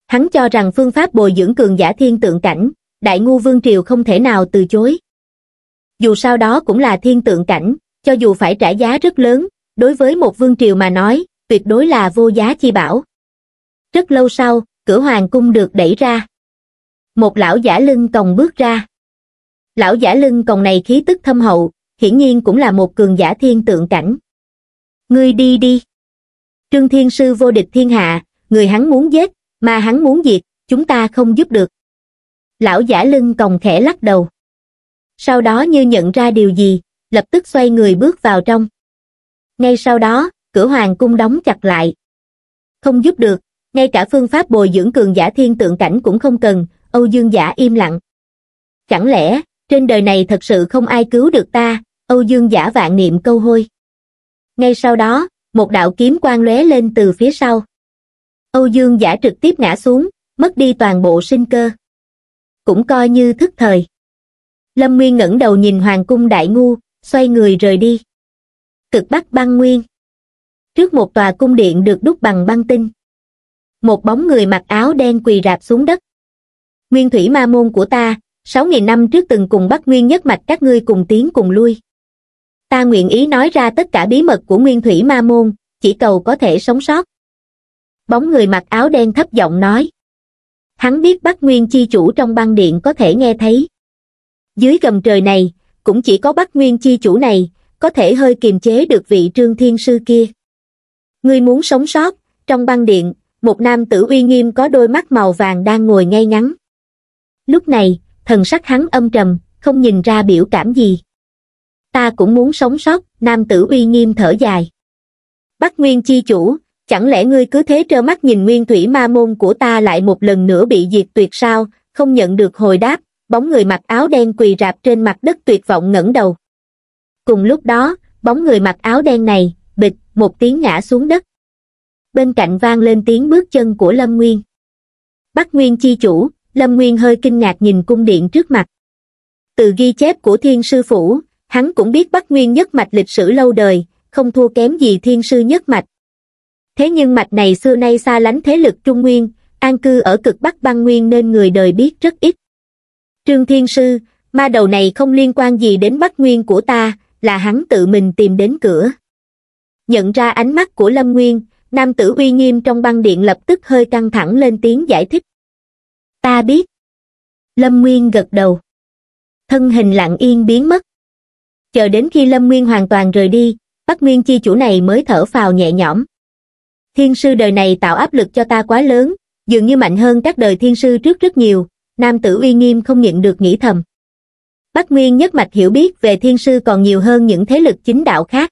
Hắn cho rằng phương pháp bồi dưỡng cường giả thiên tượng cảnh, Đại Ngu Vương Triều không thể nào từ chối. Dù sao đó cũng là thiên tượng cảnh, cho dù phải trả giá rất lớn, đối với một vương triều mà nói, tuyệt đối là vô giá chi bảo rất lâu sau cửa hoàng cung được đẩy ra một lão giả lưng còng bước ra lão giả lưng còng này khí tức thâm hậu hiển nhiên cũng là một cường giả thiên tượng cảnh ngươi đi đi trương thiên sư vô địch thiên hạ người hắn muốn giết mà hắn muốn diệt chúng ta không giúp được lão giả lưng còng khẽ lắc đầu sau đó như nhận ra điều gì lập tức xoay người bước vào trong ngay sau đó cửa hoàng cung đóng chặt lại không giúp được ngay cả phương pháp bồi dưỡng cường giả thiên tượng cảnh cũng không cần âu dương giả im lặng chẳng lẽ trên đời này thật sự không ai cứu được ta âu dương giả vạn niệm câu hôi ngay sau đó một đạo kiếm quang lóe lên từ phía sau âu dương giả trực tiếp ngã xuống mất đi toàn bộ sinh cơ cũng coi như thức thời lâm nguyên ngẩng đầu nhìn hoàng cung đại ngu xoay người rời đi cực bắc băng nguyên trước một tòa cung điện được đúc bằng băng tinh một bóng người mặc áo đen quỳ rạp xuống đất nguyên thủy ma môn của ta sáu nghìn năm trước từng cùng bắc nguyên nhất mạch các ngươi cùng tiến cùng lui ta nguyện ý nói ra tất cả bí mật của nguyên thủy ma môn chỉ cầu có thể sống sót bóng người mặc áo đen thấp giọng nói hắn biết bắc nguyên chi chủ trong băng điện có thể nghe thấy dưới gầm trời này cũng chỉ có bắc nguyên chi chủ này có thể hơi kiềm chế được vị trương thiên sư kia ngươi muốn sống sót trong băng điện một nam tử uy nghiêm có đôi mắt màu vàng đang ngồi ngay ngắn. Lúc này, thần sắc hắn âm trầm, không nhìn ra biểu cảm gì. Ta cũng muốn sống sót, nam tử uy nghiêm thở dài. Bắc Nguyên chi chủ, chẳng lẽ ngươi cứ thế trơ mắt nhìn nguyên thủy ma môn của ta lại một lần nữa bị diệt tuyệt sao, không nhận được hồi đáp, bóng người mặc áo đen quỳ rạp trên mặt đất tuyệt vọng ngẩng đầu. Cùng lúc đó, bóng người mặc áo đen này, bịch, một tiếng ngã xuống đất bên cạnh vang lên tiếng bước chân của lâm nguyên bắc nguyên chi chủ lâm nguyên hơi kinh ngạc nhìn cung điện trước mặt từ ghi chép của thiên sư phủ hắn cũng biết bắc nguyên nhất mạch lịch sử lâu đời không thua kém gì thiên sư nhất mạch thế nhưng mạch này xưa nay xa lánh thế lực trung nguyên an cư ở cực bắc băng nguyên nên người đời biết rất ít trương thiên sư ma đầu này không liên quan gì đến bắc nguyên của ta là hắn tự mình tìm đến cửa nhận ra ánh mắt của lâm nguyên nam tử uy nghiêm trong băng điện lập tức hơi căng thẳng lên tiếng giải thích ta biết lâm nguyên gật đầu thân hình lặng yên biến mất chờ đến khi lâm nguyên hoàn toàn rời đi bắc nguyên chi chủ này mới thở phào nhẹ nhõm thiên sư đời này tạo áp lực cho ta quá lớn dường như mạnh hơn các đời thiên sư trước rất nhiều nam tử uy nghiêm không nhịn được nghĩ thầm bắc nguyên nhất mạch hiểu biết về thiên sư còn nhiều hơn những thế lực chính đạo khác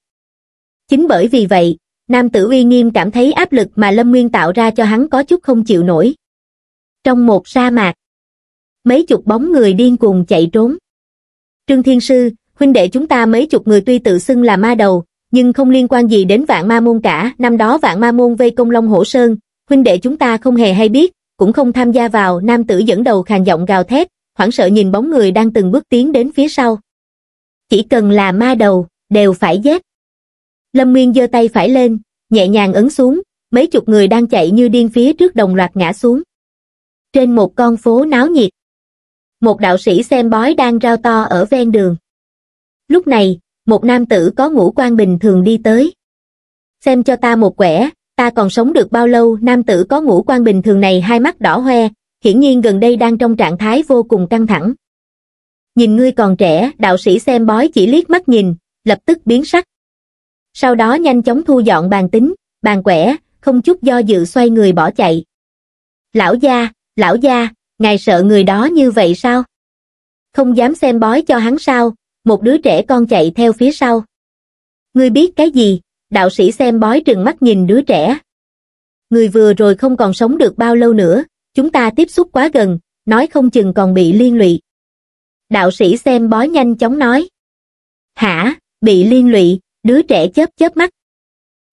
chính bởi vì vậy nam tử uy nghiêm cảm thấy áp lực mà lâm nguyên tạo ra cho hắn có chút không chịu nổi trong một sa mạc mấy chục bóng người điên cuồng chạy trốn trương thiên sư huynh đệ chúng ta mấy chục người tuy tự xưng là ma đầu nhưng không liên quan gì đến vạn ma môn cả năm đó vạn ma môn vây công long hổ sơn huynh đệ chúng ta không hề hay biết cũng không tham gia vào nam tử dẫn đầu khàn giọng gào thét hoảng sợ nhìn bóng người đang từng bước tiến đến phía sau chỉ cần là ma đầu đều phải giết Lâm Nguyên giơ tay phải lên, nhẹ nhàng ấn xuống, mấy chục người đang chạy như điên phía trước đồng loạt ngã xuống. Trên một con phố náo nhiệt, một đạo sĩ xem bói đang rao to ở ven đường. Lúc này, một nam tử có ngũ quan bình thường đi tới. Xem cho ta một quẻ, ta còn sống được bao lâu nam tử có ngũ quan bình thường này hai mắt đỏ hoe, hiển nhiên gần đây đang trong trạng thái vô cùng căng thẳng. Nhìn ngươi còn trẻ, đạo sĩ xem bói chỉ liếc mắt nhìn, lập tức biến sắc sau đó nhanh chóng thu dọn bàn tính, bàn quẻ, không chút do dự xoay người bỏ chạy. Lão gia, lão gia, ngài sợ người đó như vậy sao? Không dám xem bói cho hắn sao, một đứa trẻ con chạy theo phía sau. Ngươi biết cái gì? Đạo sĩ xem bói trừng mắt nhìn đứa trẻ. Người vừa rồi không còn sống được bao lâu nữa, chúng ta tiếp xúc quá gần, nói không chừng còn bị liên lụy. Đạo sĩ xem bói nhanh chóng nói. Hả, bị liên lụy, đứa trẻ chớp chớp mắt.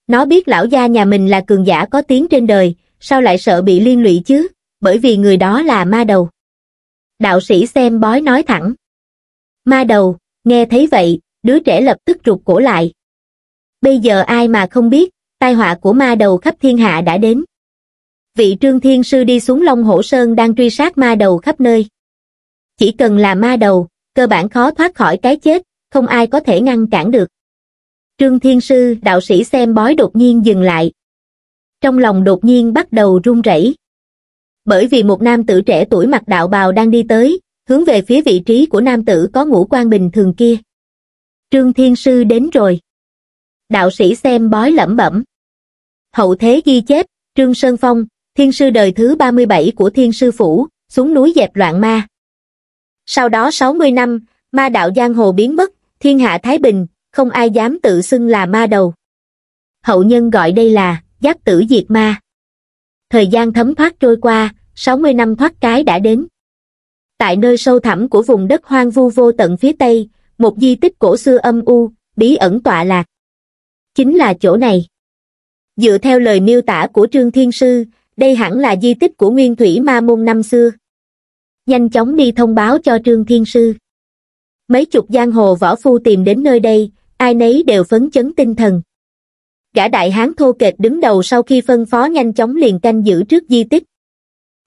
Nó biết lão gia nhà mình là cường giả có tiếng trên đời, sao lại sợ bị liên lụy chứ, bởi vì người đó là ma đầu. Đạo sĩ xem bói nói thẳng. Ma đầu, nghe thấy vậy, đứa trẻ lập tức rụt cổ lại. Bây giờ ai mà không biết, tai họa của ma đầu khắp thiên hạ đã đến. Vị trương thiên sư đi xuống Long Hổ Sơn đang truy sát ma đầu khắp nơi. Chỉ cần là ma đầu, cơ bản khó thoát khỏi cái chết, không ai có thể ngăn cản được. Trương Thiên Sư đạo sĩ xem bói đột nhiên dừng lại. Trong lòng đột nhiên bắt đầu run rẩy. Bởi vì một nam tử trẻ tuổi mặc đạo bào đang đi tới, hướng về phía vị trí của nam tử có ngũ quan bình thường kia. Trương Thiên Sư đến rồi. Đạo sĩ xem bói lẩm bẩm. Hậu thế ghi chép, Trương Sơn Phong, Thiên Sư đời thứ 37 của Thiên Sư Phủ, xuống núi dẹp loạn ma. Sau đó 60 năm, ma đạo giang hồ biến mất, thiên hạ Thái Bình, không ai dám tự xưng là ma đầu. Hậu nhân gọi đây là giác tử diệt ma. Thời gian thấm thoát trôi qua, 60 năm thoát cái đã đến. Tại nơi sâu thẳm của vùng đất hoang vu vô tận phía Tây, một di tích cổ xưa âm u, bí ẩn tọa lạc. Chính là chỗ này. Dựa theo lời miêu tả của Trương Thiên Sư, đây hẳn là di tích của Nguyên Thủy Ma Môn năm xưa. Nhanh chóng đi thông báo cho Trương Thiên Sư. Mấy chục giang hồ võ phu tìm đến nơi đây, ai nấy đều phấn chấn tinh thần. Gã đại hán thô kệch đứng đầu sau khi phân phó nhanh chóng liền canh giữ trước di tích.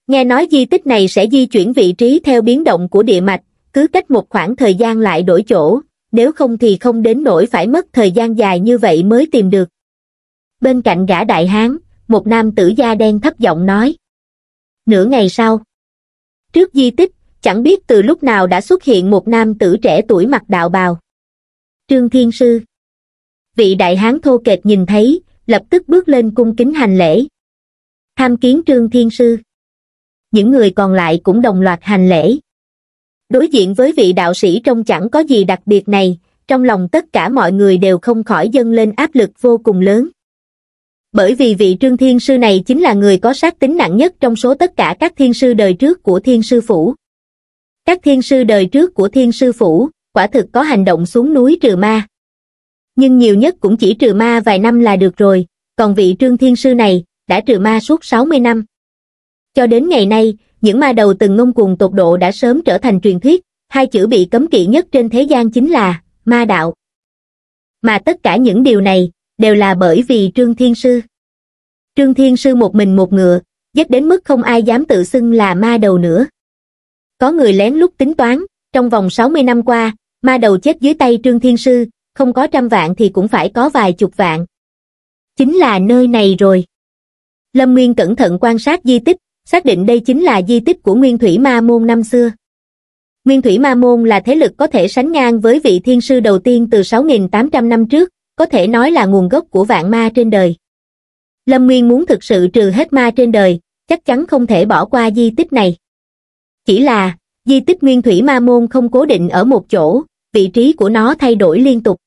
Nghe nói di tích này sẽ di chuyển vị trí theo biến động của địa mạch, cứ cách một khoảng thời gian lại đổi chỗ, nếu không thì không đến nỗi phải mất thời gian dài như vậy mới tìm được. Bên cạnh gã đại hán, một nam tử da đen thấp giọng nói. Nửa ngày sau, trước di tích, chẳng biết từ lúc nào đã xuất hiện một nam tử trẻ tuổi mặc đạo bào. Trương Thiên Sư. Vị đại hán thô kệch nhìn thấy, lập tức bước lên cung kính hành lễ. Tham kiến Trương Thiên Sư. Những người còn lại cũng đồng loạt hành lễ. Đối diện với vị đạo sĩ trông chẳng có gì đặc biệt này, trong lòng tất cả mọi người đều không khỏi dâng lên áp lực vô cùng lớn. Bởi vì vị Trương Thiên Sư này chính là người có sát tính nặng nhất trong số tất cả các thiên sư đời trước của Thiên Sư Phủ. Các thiên sư đời trước của Thiên Sư Phủ, quả thực có hành động xuống núi trừ ma. Nhưng nhiều nhất cũng chỉ trừ ma vài năm là được rồi, còn vị trương thiên sư này đã trừ ma suốt 60 năm. Cho đến ngày nay, những ma đầu từng ngông cuồng tột độ đã sớm trở thành truyền thuyết, hai chữ bị cấm kỵ nhất trên thế gian chính là ma đạo. Mà tất cả những điều này đều là bởi vì Trương Thiên Sư. Trương Thiên Sư một mình một ngựa, dứt đến mức không ai dám tự xưng là ma đầu nữa. Có người lén lút tính toán, trong vòng 60 năm qua, ma đầu chết dưới tay Trương Thiên Sư, không có trăm vạn thì cũng phải có vài chục vạn. Chính là nơi này rồi. Lâm Nguyên cẩn thận quan sát di tích, xác định đây chính là di tích của Nguyên Thủy Ma Môn năm xưa. Nguyên Thủy Ma Môn là thế lực có thể sánh ngang với vị thiên sư đầu tiên từ 6.800 năm trước, có thể nói là nguồn gốc của vạn ma trên đời. Lâm Nguyên muốn thực sự trừ hết ma trên đời, chắc chắn không thể bỏ qua di tích này. Chỉ là, di tích Nguyên Thủy Ma Môn không cố định ở một chỗ, vị trí của nó thay đổi liên tục.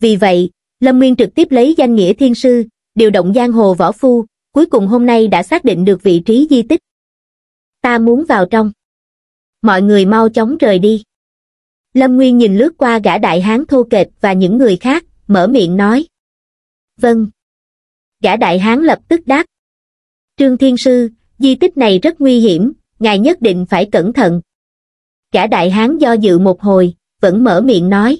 Vì vậy, Lâm Nguyên trực tiếp lấy danh nghĩa thiên sư, điều động giang hồ võ phu, cuối cùng hôm nay đã xác định được vị trí di tích. Ta muốn vào trong. Mọi người mau chóng rời đi. Lâm Nguyên nhìn lướt qua gã đại hán thô kệch và những người khác, mở miệng nói. Vâng. Gã đại hán lập tức đáp. Trương Thiên Sư, di tích này rất nguy hiểm, ngài nhất định phải cẩn thận. Gã đại hán do dự một hồi, vẫn mở miệng nói.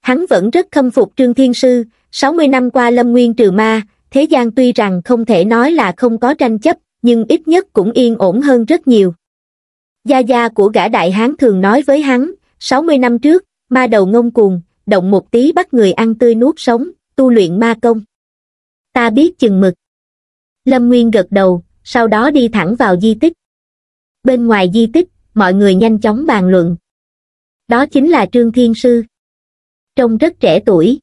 Hắn vẫn rất khâm phục Trương Thiên Sư, 60 năm qua lâm nguyên trừ ma, thế gian tuy rằng không thể nói là không có tranh chấp, nhưng ít nhất cũng yên ổn hơn rất nhiều. Gia gia của gã đại hán thường nói với hắn, 60 năm trước, ma đầu ngông cuồng, động một tí bắt người ăn tươi nuốt sống, tu luyện ma công. Ta biết chừng mực. Lâm Nguyên gật đầu, sau đó đi thẳng vào di tích. Bên ngoài di tích, mọi người nhanh chóng bàn luận, đó chính là Trương Thiên Sư. Trông rất trẻ tuổi.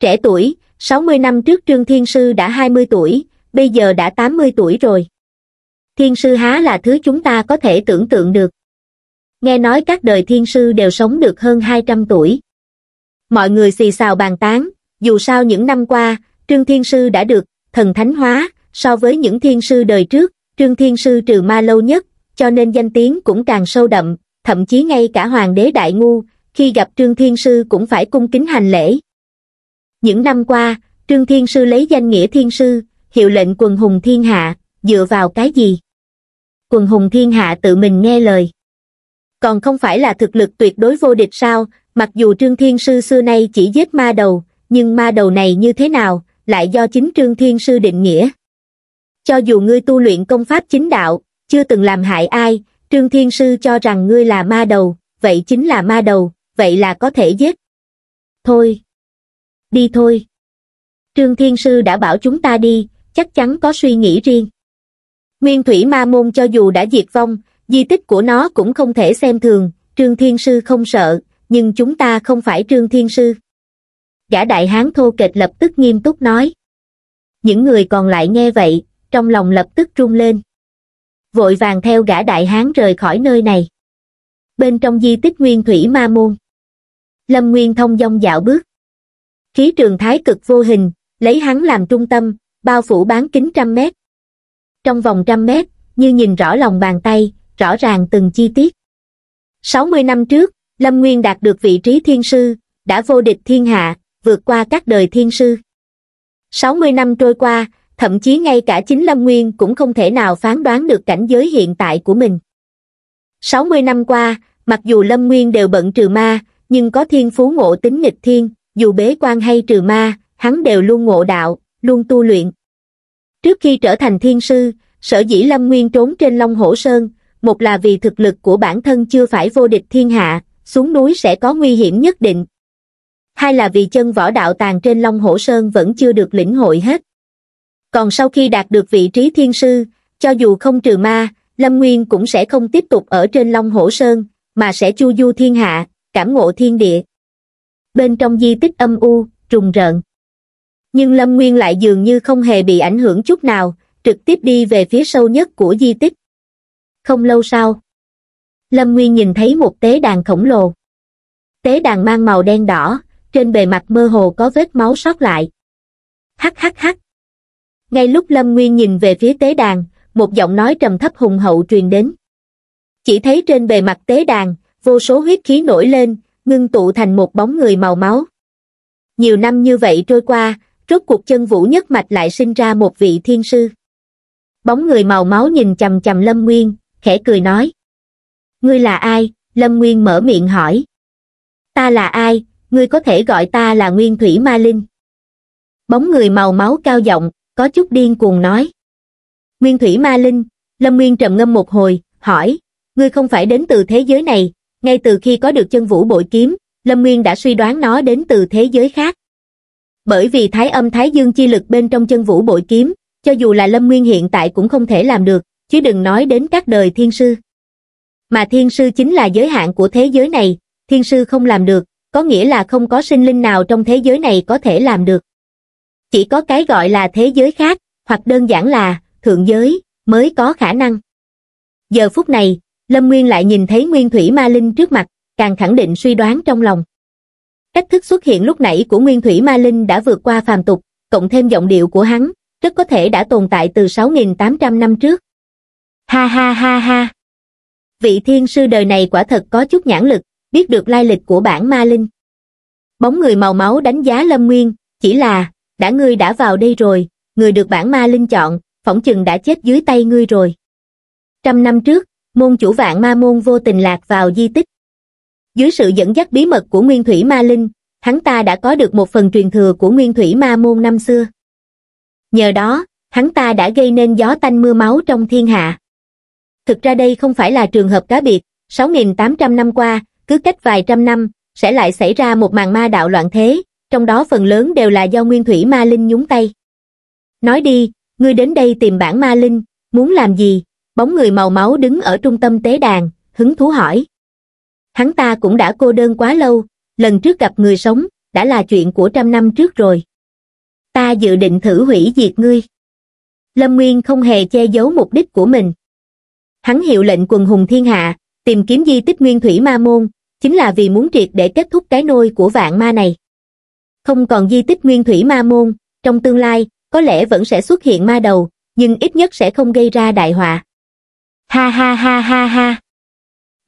Trẻ tuổi, 60 năm trước Trương Thiên Sư đã 20 tuổi, bây giờ đã 80 tuổi rồi. Thiên Sư há là thứ chúng ta có thể tưởng tượng được. Nghe nói các đời Thiên Sư đều sống được hơn 200 tuổi. Mọi người xì xào bàn tán, dù sao những năm qua, Trương Thiên Sư đã được thần thánh hóa, so với những Thiên Sư đời trước, Trương Thiên Sư trừ ma lâu nhất, cho nên danh tiếng cũng càng sâu đậm, thậm chí ngay cả Hoàng đế Đại Ngu, khi gặp Trương Thiên Sư cũng phải cung kính hành lễ. Những năm qua, Trương Thiên Sư lấy danh nghĩa Thiên Sư, hiệu lệnh quần hùng thiên hạ, dựa vào cái gì? Quần hùng thiên hạ tự mình nghe lời. Còn không phải là thực lực tuyệt đối vô địch sao, mặc dù Trương Thiên Sư xưa nay chỉ giết ma đầu, nhưng ma đầu này như thế nào, lại do chính Trương Thiên Sư định nghĩa. Cho dù ngươi tu luyện công pháp chính đạo, chưa từng làm hại ai, Trương Thiên Sư cho rằng ngươi là ma đầu, vậy chính là ma đầu, vậy là có thể giết. Thôi. Đi thôi. Trương Thiên Sư đã bảo chúng ta đi, chắc chắn có suy nghĩ riêng. Nguyên thủy ma môn cho dù đã diệt vong, di tích của nó cũng không thể xem thường, Trương Thiên Sư không sợ, nhưng chúng ta không phải Trương Thiên Sư. Gã đại hán thô kệch lập tức nghiêm túc nói. Những người còn lại nghe vậy, trong lòng lập tức rung lên vội vàng theo gã đại hán rời khỏi nơi này. Bên trong di tích nguyên thủy ma môn, Lâm Nguyên thông dong dạo bước. Khí trường thái cực vô hình, lấy hắn làm trung tâm, bao phủ bán kính trăm mét. Trong vòng trăm mét, như nhìn rõ lòng bàn tay, rõ ràng từng chi tiết. 60 năm trước, Lâm Nguyên đạt được vị trí thiên sư, đã vô địch thiên hạ, vượt qua các đời thiên sư. 60 năm trôi qua, thậm chí ngay cả chính Lâm Nguyên cũng không thể nào phán đoán được cảnh giới hiện tại của mình. 60 năm qua, mặc dù Lâm Nguyên đều bận trừ ma, nhưng có thiên phú ngộ tính nghịch thiên, dù bế quan hay trừ ma, hắn đều luôn ngộ đạo, luôn tu luyện. Trước khi trở thành thiên sư, sở dĩ Lâm Nguyên trốn trên Long Hổ Sơn, một là vì thực lực của bản thân chưa phải vô địch thiên hạ, xuống núi sẽ có nguy hiểm nhất định. Hai là vì chân võ đạo tàng trên Long Hổ Sơn vẫn chưa được lĩnh hội hết còn sau khi đạt được vị trí thiên sư cho dù không trừ ma lâm nguyên cũng sẽ không tiếp tục ở trên long hổ sơn mà sẽ chu du thiên hạ cảm ngộ thiên địa bên trong di tích âm u trùng rợn nhưng lâm nguyên lại dường như không hề bị ảnh hưởng chút nào trực tiếp đi về phía sâu nhất của di tích không lâu sau lâm nguyên nhìn thấy một tế đàn khổng lồ tế đàn mang màu đen đỏ trên bề mặt mơ hồ có vết máu sót lại hắc hắc hắc ngay lúc Lâm Nguyên nhìn về phía tế đàn, một giọng nói trầm thấp hùng hậu truyền đến. Chỉ thấy trên bề mặt tế đàn, vô số huyết khí nổi lên, ngưng tụ thành một bóng người màu máu. Nhiều năm như vậy trôi qua, rốt cuộc chân vũ nhất mạch lại sinh ra một vị thiên sư. Bóng người màu máu nhìn chầm chầm Lâm Nguyên, khẽ cười nói. Ngươi là ai? Lâm Nguyên mở miệng hỏi. Ta là ai? Ngươi có thể gọi ta là Nguyên Thủy Ma Linh. Bóng người màu máu cao giọng, có chút điên cuồng nói. Nguyên thủy ma linh, Lâm Nguyên trầm ngâm một hồi, hỏi, ngươi không phải đến từ thế giới này, ngay từ khi có được chân vũ bội kiếm, Lâm Nguyên đã suy đoán nó đến từ thế giới khác. Bởi vì thái âm thái dương chi lực bên trong chân vũ bội kiếm, cho dù là Lâm Nguyên hiện tại cũng không thể làm được, chứ đừng nói đến các đời thiên sư. Mà thiên sư chính là giới hạn của thế giới này, thiên sư không làm được, có nghĩa là không có sinh linh nào trong thế giới này có thể làm được. Chỉ có cái gọi là thế giới khác, hoặc đơn giản là thượng giới, mới có khả năng. Giờ phút này, Lâm Nguyên lại nhìn thấy Nguyên Thủy Ma Linh trước mặt, càng khẳng định suy đoán trong lòng. Cách thức xuất hiện lúc nãy của Nguyên Thủy Ma Linh đã vượt qua phàm tục, cộng thêm giọng điệu của hắn, rất có thể đã tồn tại từ 6.800 năm trước. Ha ha ha ha! Vị thiên sư đời này quả thật có chút nhãn lực, biết được lai lịch của bản Ma Linh. Bóng người màu máu đánh giá Lâm Nguyên, chỉ là đã ngươi đã vào đây rồi, người được bản ma linh chọn, phỏng chừng đã chết dưới tay ngươi rồi. Trăm năm trước, môn chủ vạn ma môn vô tình lạc vào di tích. Dưới sự dẫn dắt bí mật của Nguyên Thủy Ma Linh, hắn ta đã có được một phần truyền thừa của Nguyên Thủy Ma Môn năm xưa. Nhờ đó, hắn ta đã gây nên gió tanh mưa máu trong thiên hạ. Thực ra đây không phải là trường hợp cá biệt, 6.800 năm qua, cứ cách vài trăm năm, sẽ lại xảy ra một màn ma đạo loạn thế, trong đó phần lớn đều là do nguyên thủy ma linh nhúng tay. Nói đi, ngươi đến đây tìm bản ma linh, muốn làm gì? Bóng người màu máu đứng ở trung tâm tế đàn, hứng thú hỏi. Hắn ta cũng đã cô đơn quá lâu, lần trước gặp người sống, đã là chuyện của trăm năm trước rồi. Ta dự định thử hủy diệt ngươi. Lâm Nguyên không hề che giấu mục đích của mình. Hắn hiệu lệnh quần hùng thiên hạ, tìm kiếm di tích nguyên thủy ma môn, chính là vì muốn triệt để kết thúc cái nôi của vạn ma này không còn di tích nguyên thủy ma môn, trong tương lai, có lẽ vẫn sẽ xuất hiện ma đầu, nhưng ít nhất sẽ không gây ra đại họa. Ha ha ha ha ha.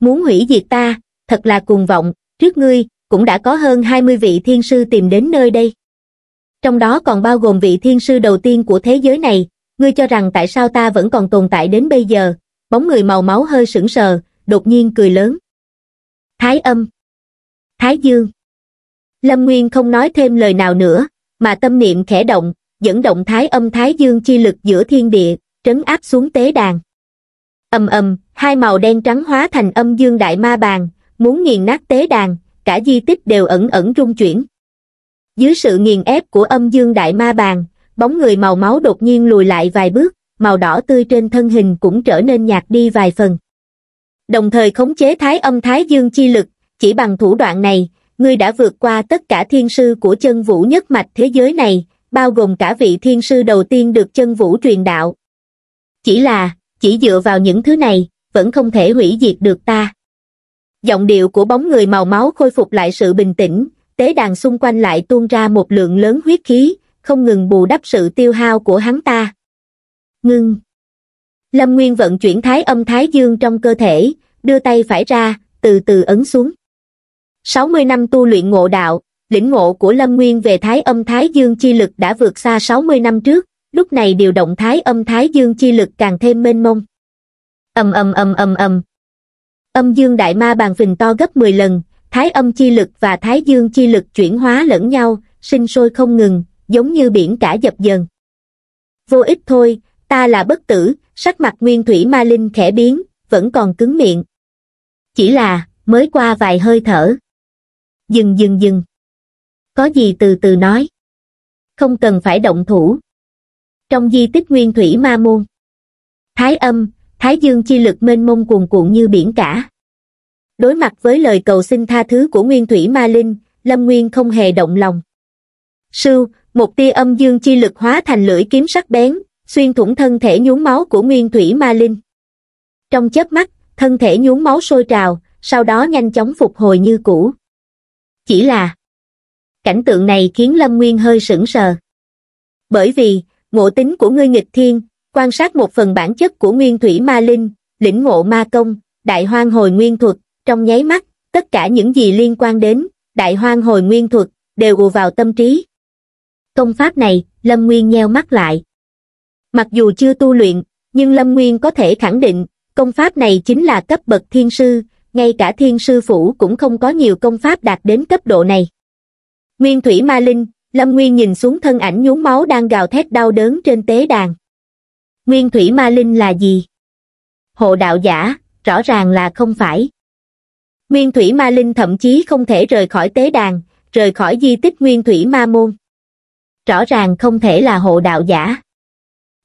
Muốn hủy diệt ta, thật là cuồng vọng, trước ngươi, cũng đã có hơn 20 vị thiên sư tìm đến nơi đây. Trong đó còn bao gồm vị thiên sư đầu tiên của thế giới này, ngươi cho rằng tại sao ta vẫn còn tồn tại đến bây giờ, bóng người màu máu hơi sững sờ, đột nhiên cười lớn. Thái âm. Thái dương lâm nguyên không nói thêm lời nào nữa mà tâm niệm khẽ động dẫn động thái âm thái dương chi lực giữa thiên địa trấn áp xuống tế đàn ầm ầm hai màu đen trắng hóa thành âm dương đại ma bàn muốn nghiền nát tế đàn cả di tích đều ẩn ẩn rung chuyển dưới sự nghiền ép của âm dương đại ma bàn bóng người màu máu đột nhiên lùi lại vài bước màu đỏ tươi trên thân hình cũng trở nên nhạt đi vài phần đồng thời khống chế thái âm thái dương chi lực chỉ bằng thủ đoạn này ngươi đã vượt qua tất cả thiên sư của chân vũ nhất mạch thế giới này, bao gồm cả vị thiên sư đầu tiên được chân vũ truyền đạo. Chỉ là, chỉ dựa vào những thứ này, vẫn không thể hủy diệt được ta. Giọng điệu của bóng người màu máu khôi phục lại sự bình tĩnh, tế đàn xung quanh lại tuôn ra một lượng lớn huyết khí, không ngừng bù đắp sự tiêu hao của hắn ta. Ngưng. Lâm Nguyên vận chuyển thái âm thái dương trong cơ thể, đưa tay phải ra, từ từ ấn xuống. 60 năm tu luyện ngộ đạo, lĩnh ngộ của Lâm Nguyên về thái âm thái dương chi lực đã vượt xa 60 năm trước, lúc này điều động thái âm thái dương chi lực càng thêm mênh mông. Âm Âm Âm Âm Âm Âm dương đại ma bàn phình to gấp 10 lần, thái âm chi lực và thái dương chi lực chuyển hóa lẫn nhau, sinh sôi không ngừng, giống như biển cả dập dần. Vô ích thôi, ta là bất tử, sắc mặt nguyên thủy ma linh khẽ biến, vẫn còn cứng miệng. Chỉ là, mới qua vài hơi thở dừng dừng dừng. Có gì từ từ nói. Không cần phải động thủ. Trong di tích nguyên thủy ma môn. Thái âm, thái dương chi lực mênh mông cuồn cuộn như biển cả. Đối mặt với lời cầu xin tha thứ của nguyên thủy ma linh, Lâm Nguyên không hề động lòng. Sưu, một tia âm dương chi lực hóa thành lưỡi kiếm sắc bén, xuyên thủng thân thể nhuốm máu của nguyên thủy ma linh. Trong chớp mắt, thân thể nhuốm máu sôi trào, sau đó nhanh chóng phục hồi như cũ. Chỉ là cảnh tượng này khiến Lâm Nguyên hơi sững sờ. Bởi vì, ngộ tính của ngươi nghịch thiên, quan sát một phần bản chất của nguyên thủy ma linh, lĩnh ngộ ma công, đại hoang hồi nguyên thuật, trong nháy mắt, tất cả những gì liên quan đến, đại hoang hồi nguyên thuật, đều gù vào tâm trí. Công pháp này, Lâm Nguyên nheo mắt lại. Mặc dù chưa tu luyện, nhưng Lâm Nguyên có thể khẳng định, công pháp này chính là cấp bậc thiên sư, ngay cả thiên sư phủ cũng không có nhiều công pháp đạt đến cấp độ này. Nguyên thủy ma linh, Lâm Nguyên nhìn xuống thân ảnh nhuốm máu đang gào thét đau đớn trên tế đàn. Nguyên thủy ma linh là gì? Hộ đạo giả, rõ ràng là không phải. Nguyên thủy ma linh thậm chí không thể rời khỏi tế đàn, rời khỏi di tích nguyên thủy ma môn. Rõ ràng không thể là hộ đạo giả.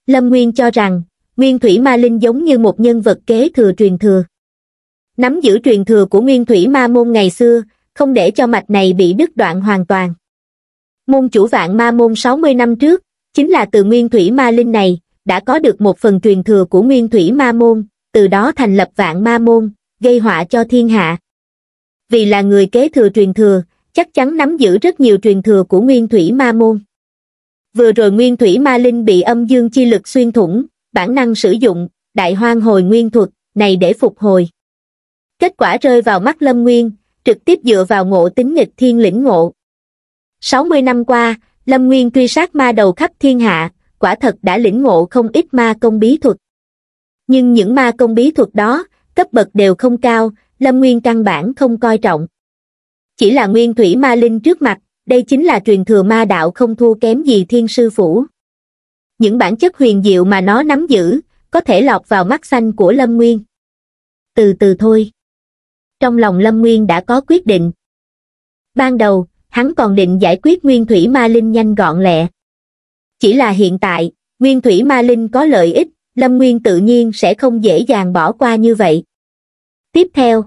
Lâm Nguyên cho rằng, nguyên thủy ma linh giống như một nhân vật kế thừa truyền thừa nắm giữ truyền thừa của nguyên thủy ma môn ngày xưa không để cho mạch này bị đứt đoạn hoàn toàn môn chủ vạn ma môn 60 năm trước chính là từ nguyên thủy ma linh này đã có được một phần truyền thừa của nguyên thủy ma môn từ đó thành lập vạn ma môn gây họa cho thiên hạ vì là người kế thừa truyền thừa chắc chắn nắm giữ rất nhiều truyền thừa của nguyên thủy ma môn vừa rồi nguyên thủy ma linh bị âm dương chi lực xuyên thủng bản năng sử dụng đại hoang hồi nguyên thuật này để phục hồi Kết quả rơi vào mắt Lâm Nguyên, trực tiếp dựa vào ngộ tính nghịch thiên lĩnh ngộ. 60 năm qua, Lâm Nguyên truy sát ma đầu khắp thiên hạ, quả thật đã lĩnh ngộ không ít ma công bí thuật. Nhưng những ma công bí thuật đó, cấp bậc đều không cao, Lâm Nguyên căn bản không coi trọng. Chỉ là nguyên thủy ma linh trước mặt, đây chính là truyền thừa ma đạo không thua kém gì thiên sư phủ. Những bản chất huyền diệu mà nó nắm giữ, có thể lọt vào mắt xanh của Lâm Nguyên. Từ từ thôi trong lòng lâm nguyên đã có quyết định ban đầu hắn còn định giải quyết nguyên thủy ma linh nhanh gọn lẹ chỉ là hiện tại nguyên thủy ma linh có lợi ích lâm nguyên tự nhiên sẽ không dễ dàng bỏ qua như vậy tiếp theo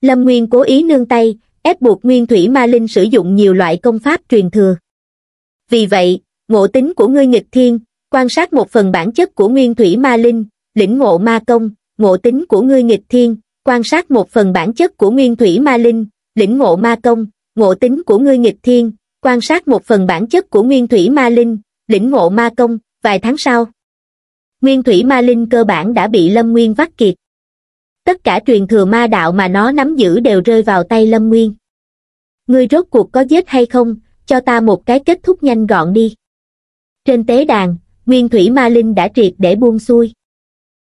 lâm nguyên cố ý nương tay ép buộc nguyên thủy ma linh sử dụng nhiều loại công pháp truyền thừa vì vậy ngộ tính của ngươi nghịch thiên quan sát một phần bản chất của nguyên thủy ma linh lĩnh ngộ ma công ngộ tính của ngươi nghịch thiên quan sát một phần bản chất của nguyên thủy ma linh, lĩnh ngộ ma công, ngộ tính của ngươi nghịch thiên, quan sát một phần bản chất của nguyên thủy ma linh, lĩnh ngộ ma công, vài tháng sau. Nguyên thủy ma linh cơ bản đã bị Lâm Nguyên vắt kiệt. Tất cả truyền thừa ma đạo mà nó nắm giữ đều rơi vào tay Lâm Nguyên. Ngươi rốt cuộc có giết hay không, cho ta một cái kết thúc nhanh gọn đi. Trên tế đàn, nguyên thủy ma linh đã triệt để buông xuôi.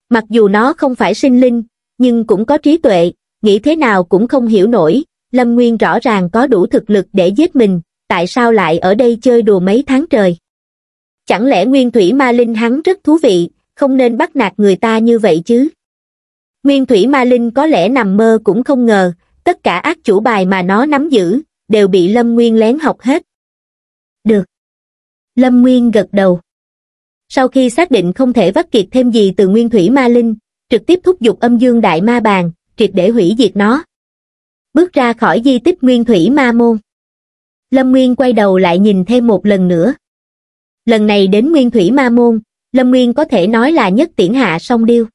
Mặc dù nó không phải sinh linh, nhưng cũng có trí tuệ, nghĩ thế nào cũng không hiểu nổi, Lâm Nguyên rõ ràng có đủ thực lực để giết mình, tại sao lại ở đây chơi đùa mấy tháng trời. Chẳng lẽ Nguyên Thủy Ma Linh hắn rất thú vị, không nên bắt nạt người ta như vậy chứ? Nguyên Thủy Ma Linh có lẽ nằm mơ cũng không ngờ, tất cả ác chủ bài mà nó nắm giữ, đều bị Lâm Nguyên lén học hết. Được. Lâm Nguyên gật đầu. Sau khi xác định không thể vắt kiệt thêm gì từ Nguyên Thủy Ma Linh, trực tiếp thúc giục âm dương đại ma bàn, triệt để hủy diệt nó. Bước ra khỏi di tích nguyên thủy ma môn. Lâm Nguyên quay đầu lại nhìn thêm một lần nữa. Lần này đến nguyên thủy ma môn, Lâm Nguyên có thể nói là nhất tiễn hạ song điêu.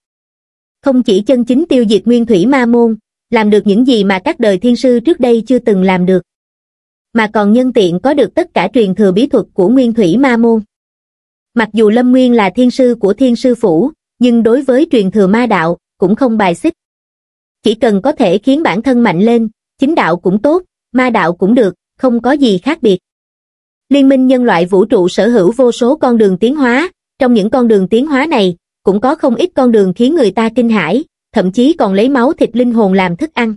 Không chỉ chân chính tiêu diệt nguyên thủy ma môn, làm được những gì mà các đời thiên sư trước đây chưa từng làm được, mà còn nhân tiện có được tất cả truyền thừa bí thuật của nguyên thủy ma môn. Mặc dù Lâm Nguyên là thiên sư của thiên sư phủ, nhưng đối với truyền thừa ma đạo, cũng không bài xích. Chỉ cần có thể khiến bản thân mạnh lên, chính đạo cũng tốt, ma đạo cũng được, không có gì khác biệt. Liên minh nhân loại vũ trụ sở hữu vô số con đường tiến hóa, trong những con đường tiến hóa này, cũng có không ít con đường khiến người ta kinh hãi, thậm chí còn lấy máu thịt linh hồn làm thức ăn.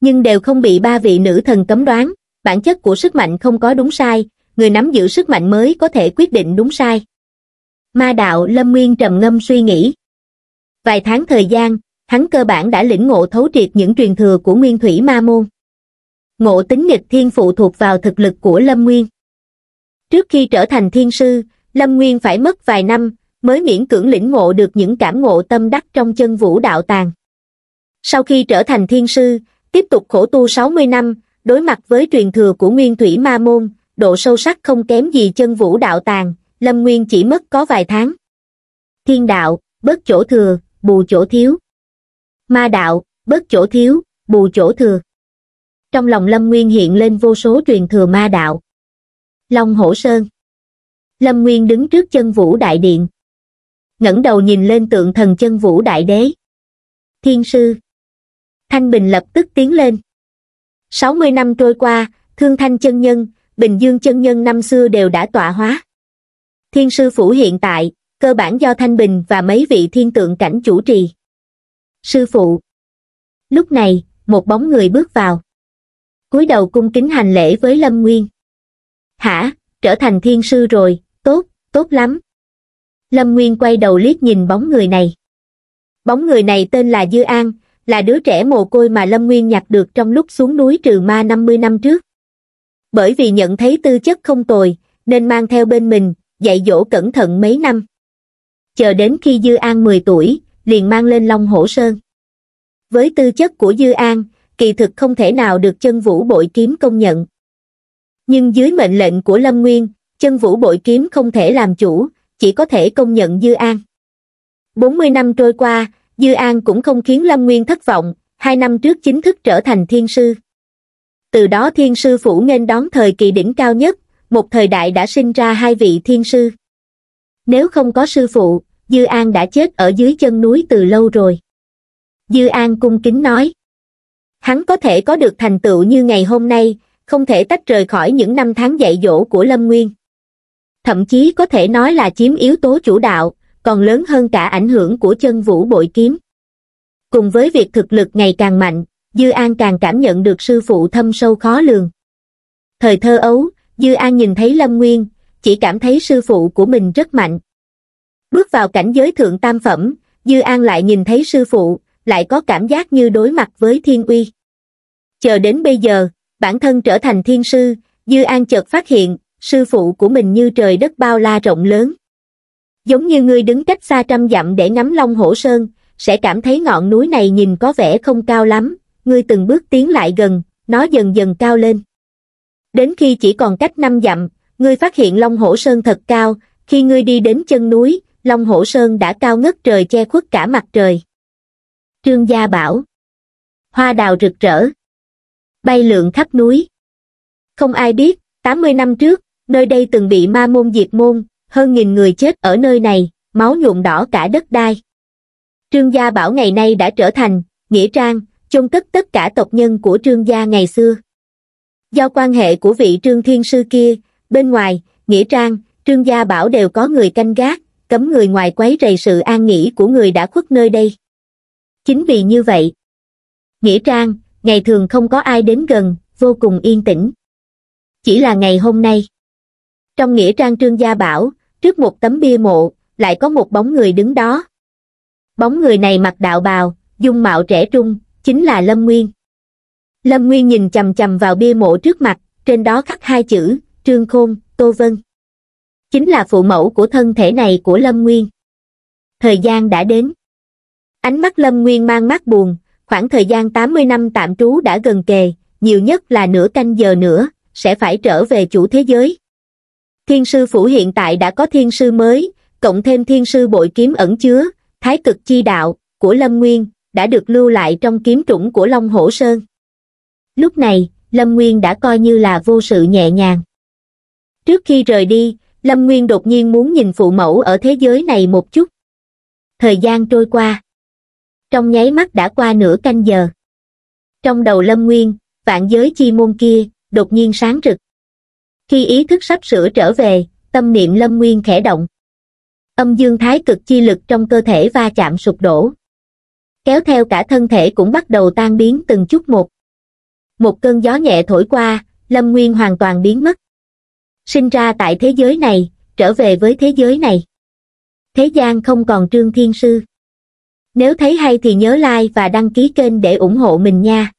Nhưng đều không bị ba vị nữ thần cấm đoán, bản chất của sức mạnh không có đúng sai, người nắm giữ sức mạnh mới có thể quyết định đúng sai ma đạo lâm nguyên trầm ngâm suy nghĩ. Vài tháng thời gian, hắn cơ bản đã lĩnh ngộ thấu triệt những truyền thừa của nguyên thủy ma môn. Ngộ tính nghịch thiên phụ thuộc vào thực lực của lâm nguyên. Trước khi trở thành thiên sư, lâm nguyên phải mất vài năm mới miễn cưỡng lĩnh ngộ được những cảm ngộ tâm đắc trong chân vũ đạo tàng. Sau khi trở thành thiên sư, tiếp tục khổ tu 60 năm, đối mặt với truyền thừa của nguyên thủy ma môn, độ sâu sắc không kém gì chân vũ đạo tàng, lâm nguyên chỉ mất có vài tháng thiên đạo bớt chỗ thừa bù chỗ thiếu ma đạo bớt chỗ thiếu bù chỗ thừa trong lòng lâm nguyên hiện lên vô số truyền thừa ma đạo long hổ sơn lâm nguyên đứng trước chân vũ đại điện ngẩng đầu nhìn lên tượng thần chân vũ đại đế thiên sư thanh bình lập tức tiến lên sáu mươi năm trôi qua thương thanh chân nhân bình dương chân nhân năm xưa đều đã tọa hóa Thiên sư phủ hiện tại, cơ bản do Thanh Bình và mấy vị thiên tượng cảnh chủ trì. Sư phụ Lúc này, một bóng người bước vào. cúi đầu cung kính hành lễ với Lâm Nguyên. Hả, trở thành thiên sư rồi, tốt, tốt lắm. Lâm Nguyên quay đầu liếc nhìn bóng người này. Bóng người này tên là Dư An, là đứa trẻ mồ côi mà Lâm Nguyên nhặt được trong lúc xuống núi trừ ma 50 năm trước. Bởi vì nhận thấy tư chất không tồi, nên mang theo bên mình, dạy dỗ cẩn thận mấy năm. Chờ đến khi Dư An 10 tuổi, liền mang lên Long Hổ Sơn. Với tư chất của Dư An, kỳ thực không thể nào được chân vũ bội kiếm công nhận. Nhưng dưới mệnh lệnh của Lâm Nguyên, chân vũ bội kiếm không thể làm chủ, chỉ có thể công nhận Dư An. 40 năm trôi qua, Dư An cũng không khiến Lâm Nguyên thất vọng, hai năm trước chính thức trở thành thiên sư. Từ đó thiên sư phủ nghênh đón thời kỳ đỉnh cao nhất, một thời đại đã sinh ra hai vị thiên sư. Nếu không có sư phụ, Dư An đã chết ở dưới chân núi từ lâu rồi. Dư An cung kính nói. Hắn có thể có được thành tựu như ngày hôm nay, không thể tách rời khỏi những năm tháng dạy dỗ của Lâm Nguyên. Thậm chí có thể nói là chiếm yếu tố chủ đạo, còn lớn hơn cả ảnh hưởng của chân vũ bội kiếm. Cùng với việc thực lực ngày càng mạnh, Dư An càng cảm nhận được sư phụ thâm sâu khó lường. Thời thơ ấu, Dư An nhìn thấy Lâm Nguyên, chỉ cảm thấy sư phụ của mình rất mạnh. Bước vào cảnh giới thượng tam phẩm, Dư An lại nhìn thấy sư phụ, lại có cảm giác như đối mặt với thiên uy. Chờ đến bây giờ, bản thân trở thành thiên sư, Dư An chợt phát hiện, sư phụ của mình như trời đất bao la rộng lớn. Giống như người đứng cách xa trăm dặm để ngắm long hổ sơn, sẽ cảm thấy ngọn núi này nhìn có vẻ không cao lắm, người từng bước tiến lại gần, nó dần dần cao lên. Đến khi chỉ còn cách năm dặm, ngươi phát hiện Long Hổ Sơn thật cao, khi ngươi đi đến chân núi, Long Hổ Sơn đã cao ngất trời che khuất cả mặt trời. Trương Gia bảo. Hoa đào rực rỡ. Bay lượn khắp núi. Không ai biết, 80 năm trước, nơi đây từng bị ma môn diệt môn, hơn nghìn người chết ở nơi này, máu nhuộm đỏ cả đất đai. Trương Gia Bảo ngày nay đã trở thành, nghĩa trang, chôn cất tất cả tộc nhân của Trương Gia ngày xưa do quan hệ của vị trương thiên sư kia, bên ngoài, nghĩa trang, trương gia bảo đều có người canh gác, cấm người ngoài quấy rầy sự an nghỉ của người đã khuất nơi đây. Chính vì như vậy, nghĩa trang, ngày thường không có ai đến gần, vô cùng yên tĩnh. Chỉ là ngày hôm nay, trong nghĩa trang trương gia bảo, trước một tấm bia mộ, lại có một bóng người đứng đó. Bóng người này mặc đạo bào, dung mạo trẻ trung, chính là Lâm Nguyên lâm nguyên nhìn chầm chầm vào bia mộ trước mặt trên đó khắc hai chữ trương khôn tô vân chính là phụ mẫu của thân thể này của lâm nguyên thời gian đã đến ánh mắt lâm nguyên mang mắt buồn khoảng thời gian 80 năm tạm trú đã gần kề nhiều nhất là nửa canh giờ nữa sẽ phải trở về chủ thế giới thiên sư phủ hiện tại đã có thiên sư mới cộng thêm thiên sư bội kiếm ẩn chứa thái cực chi đạo của lâm nguyên đã được lưu lại trong kiếm trũng của long hổ sơn lúc này lâm nguyên đã coi như là vô sự nhẹ nhàng trước khi rời đi lâm nguyên đột nhiên muốn nhìn phụ mẫu ở thế giới này một chút thời gian trôi qua trong nháy mắt đã qua nửa canh giờ trong đầu lâm nguyên vạn giới chi môn kia đột nhiên sáng rực khi ý thức sắp sửa trở về tâm niệm lâm nguyên khẽ động âm dương thái cực chi lực trong cơ thể va chạm sụp đổ kéo theo cả thân thể cũng bắt đầu tan biến từng chút một một cơn gió nhẹ thổi qua, Lâm Nguyên hoàn toàn biến mất. Sinh ra tại thế giới này, trở về với thế giới này. Thế gian không còn Trương Thiên Sư. Nếu thấy hay thì nhớ like và đăng ký kênh để ủng hộ mình nha.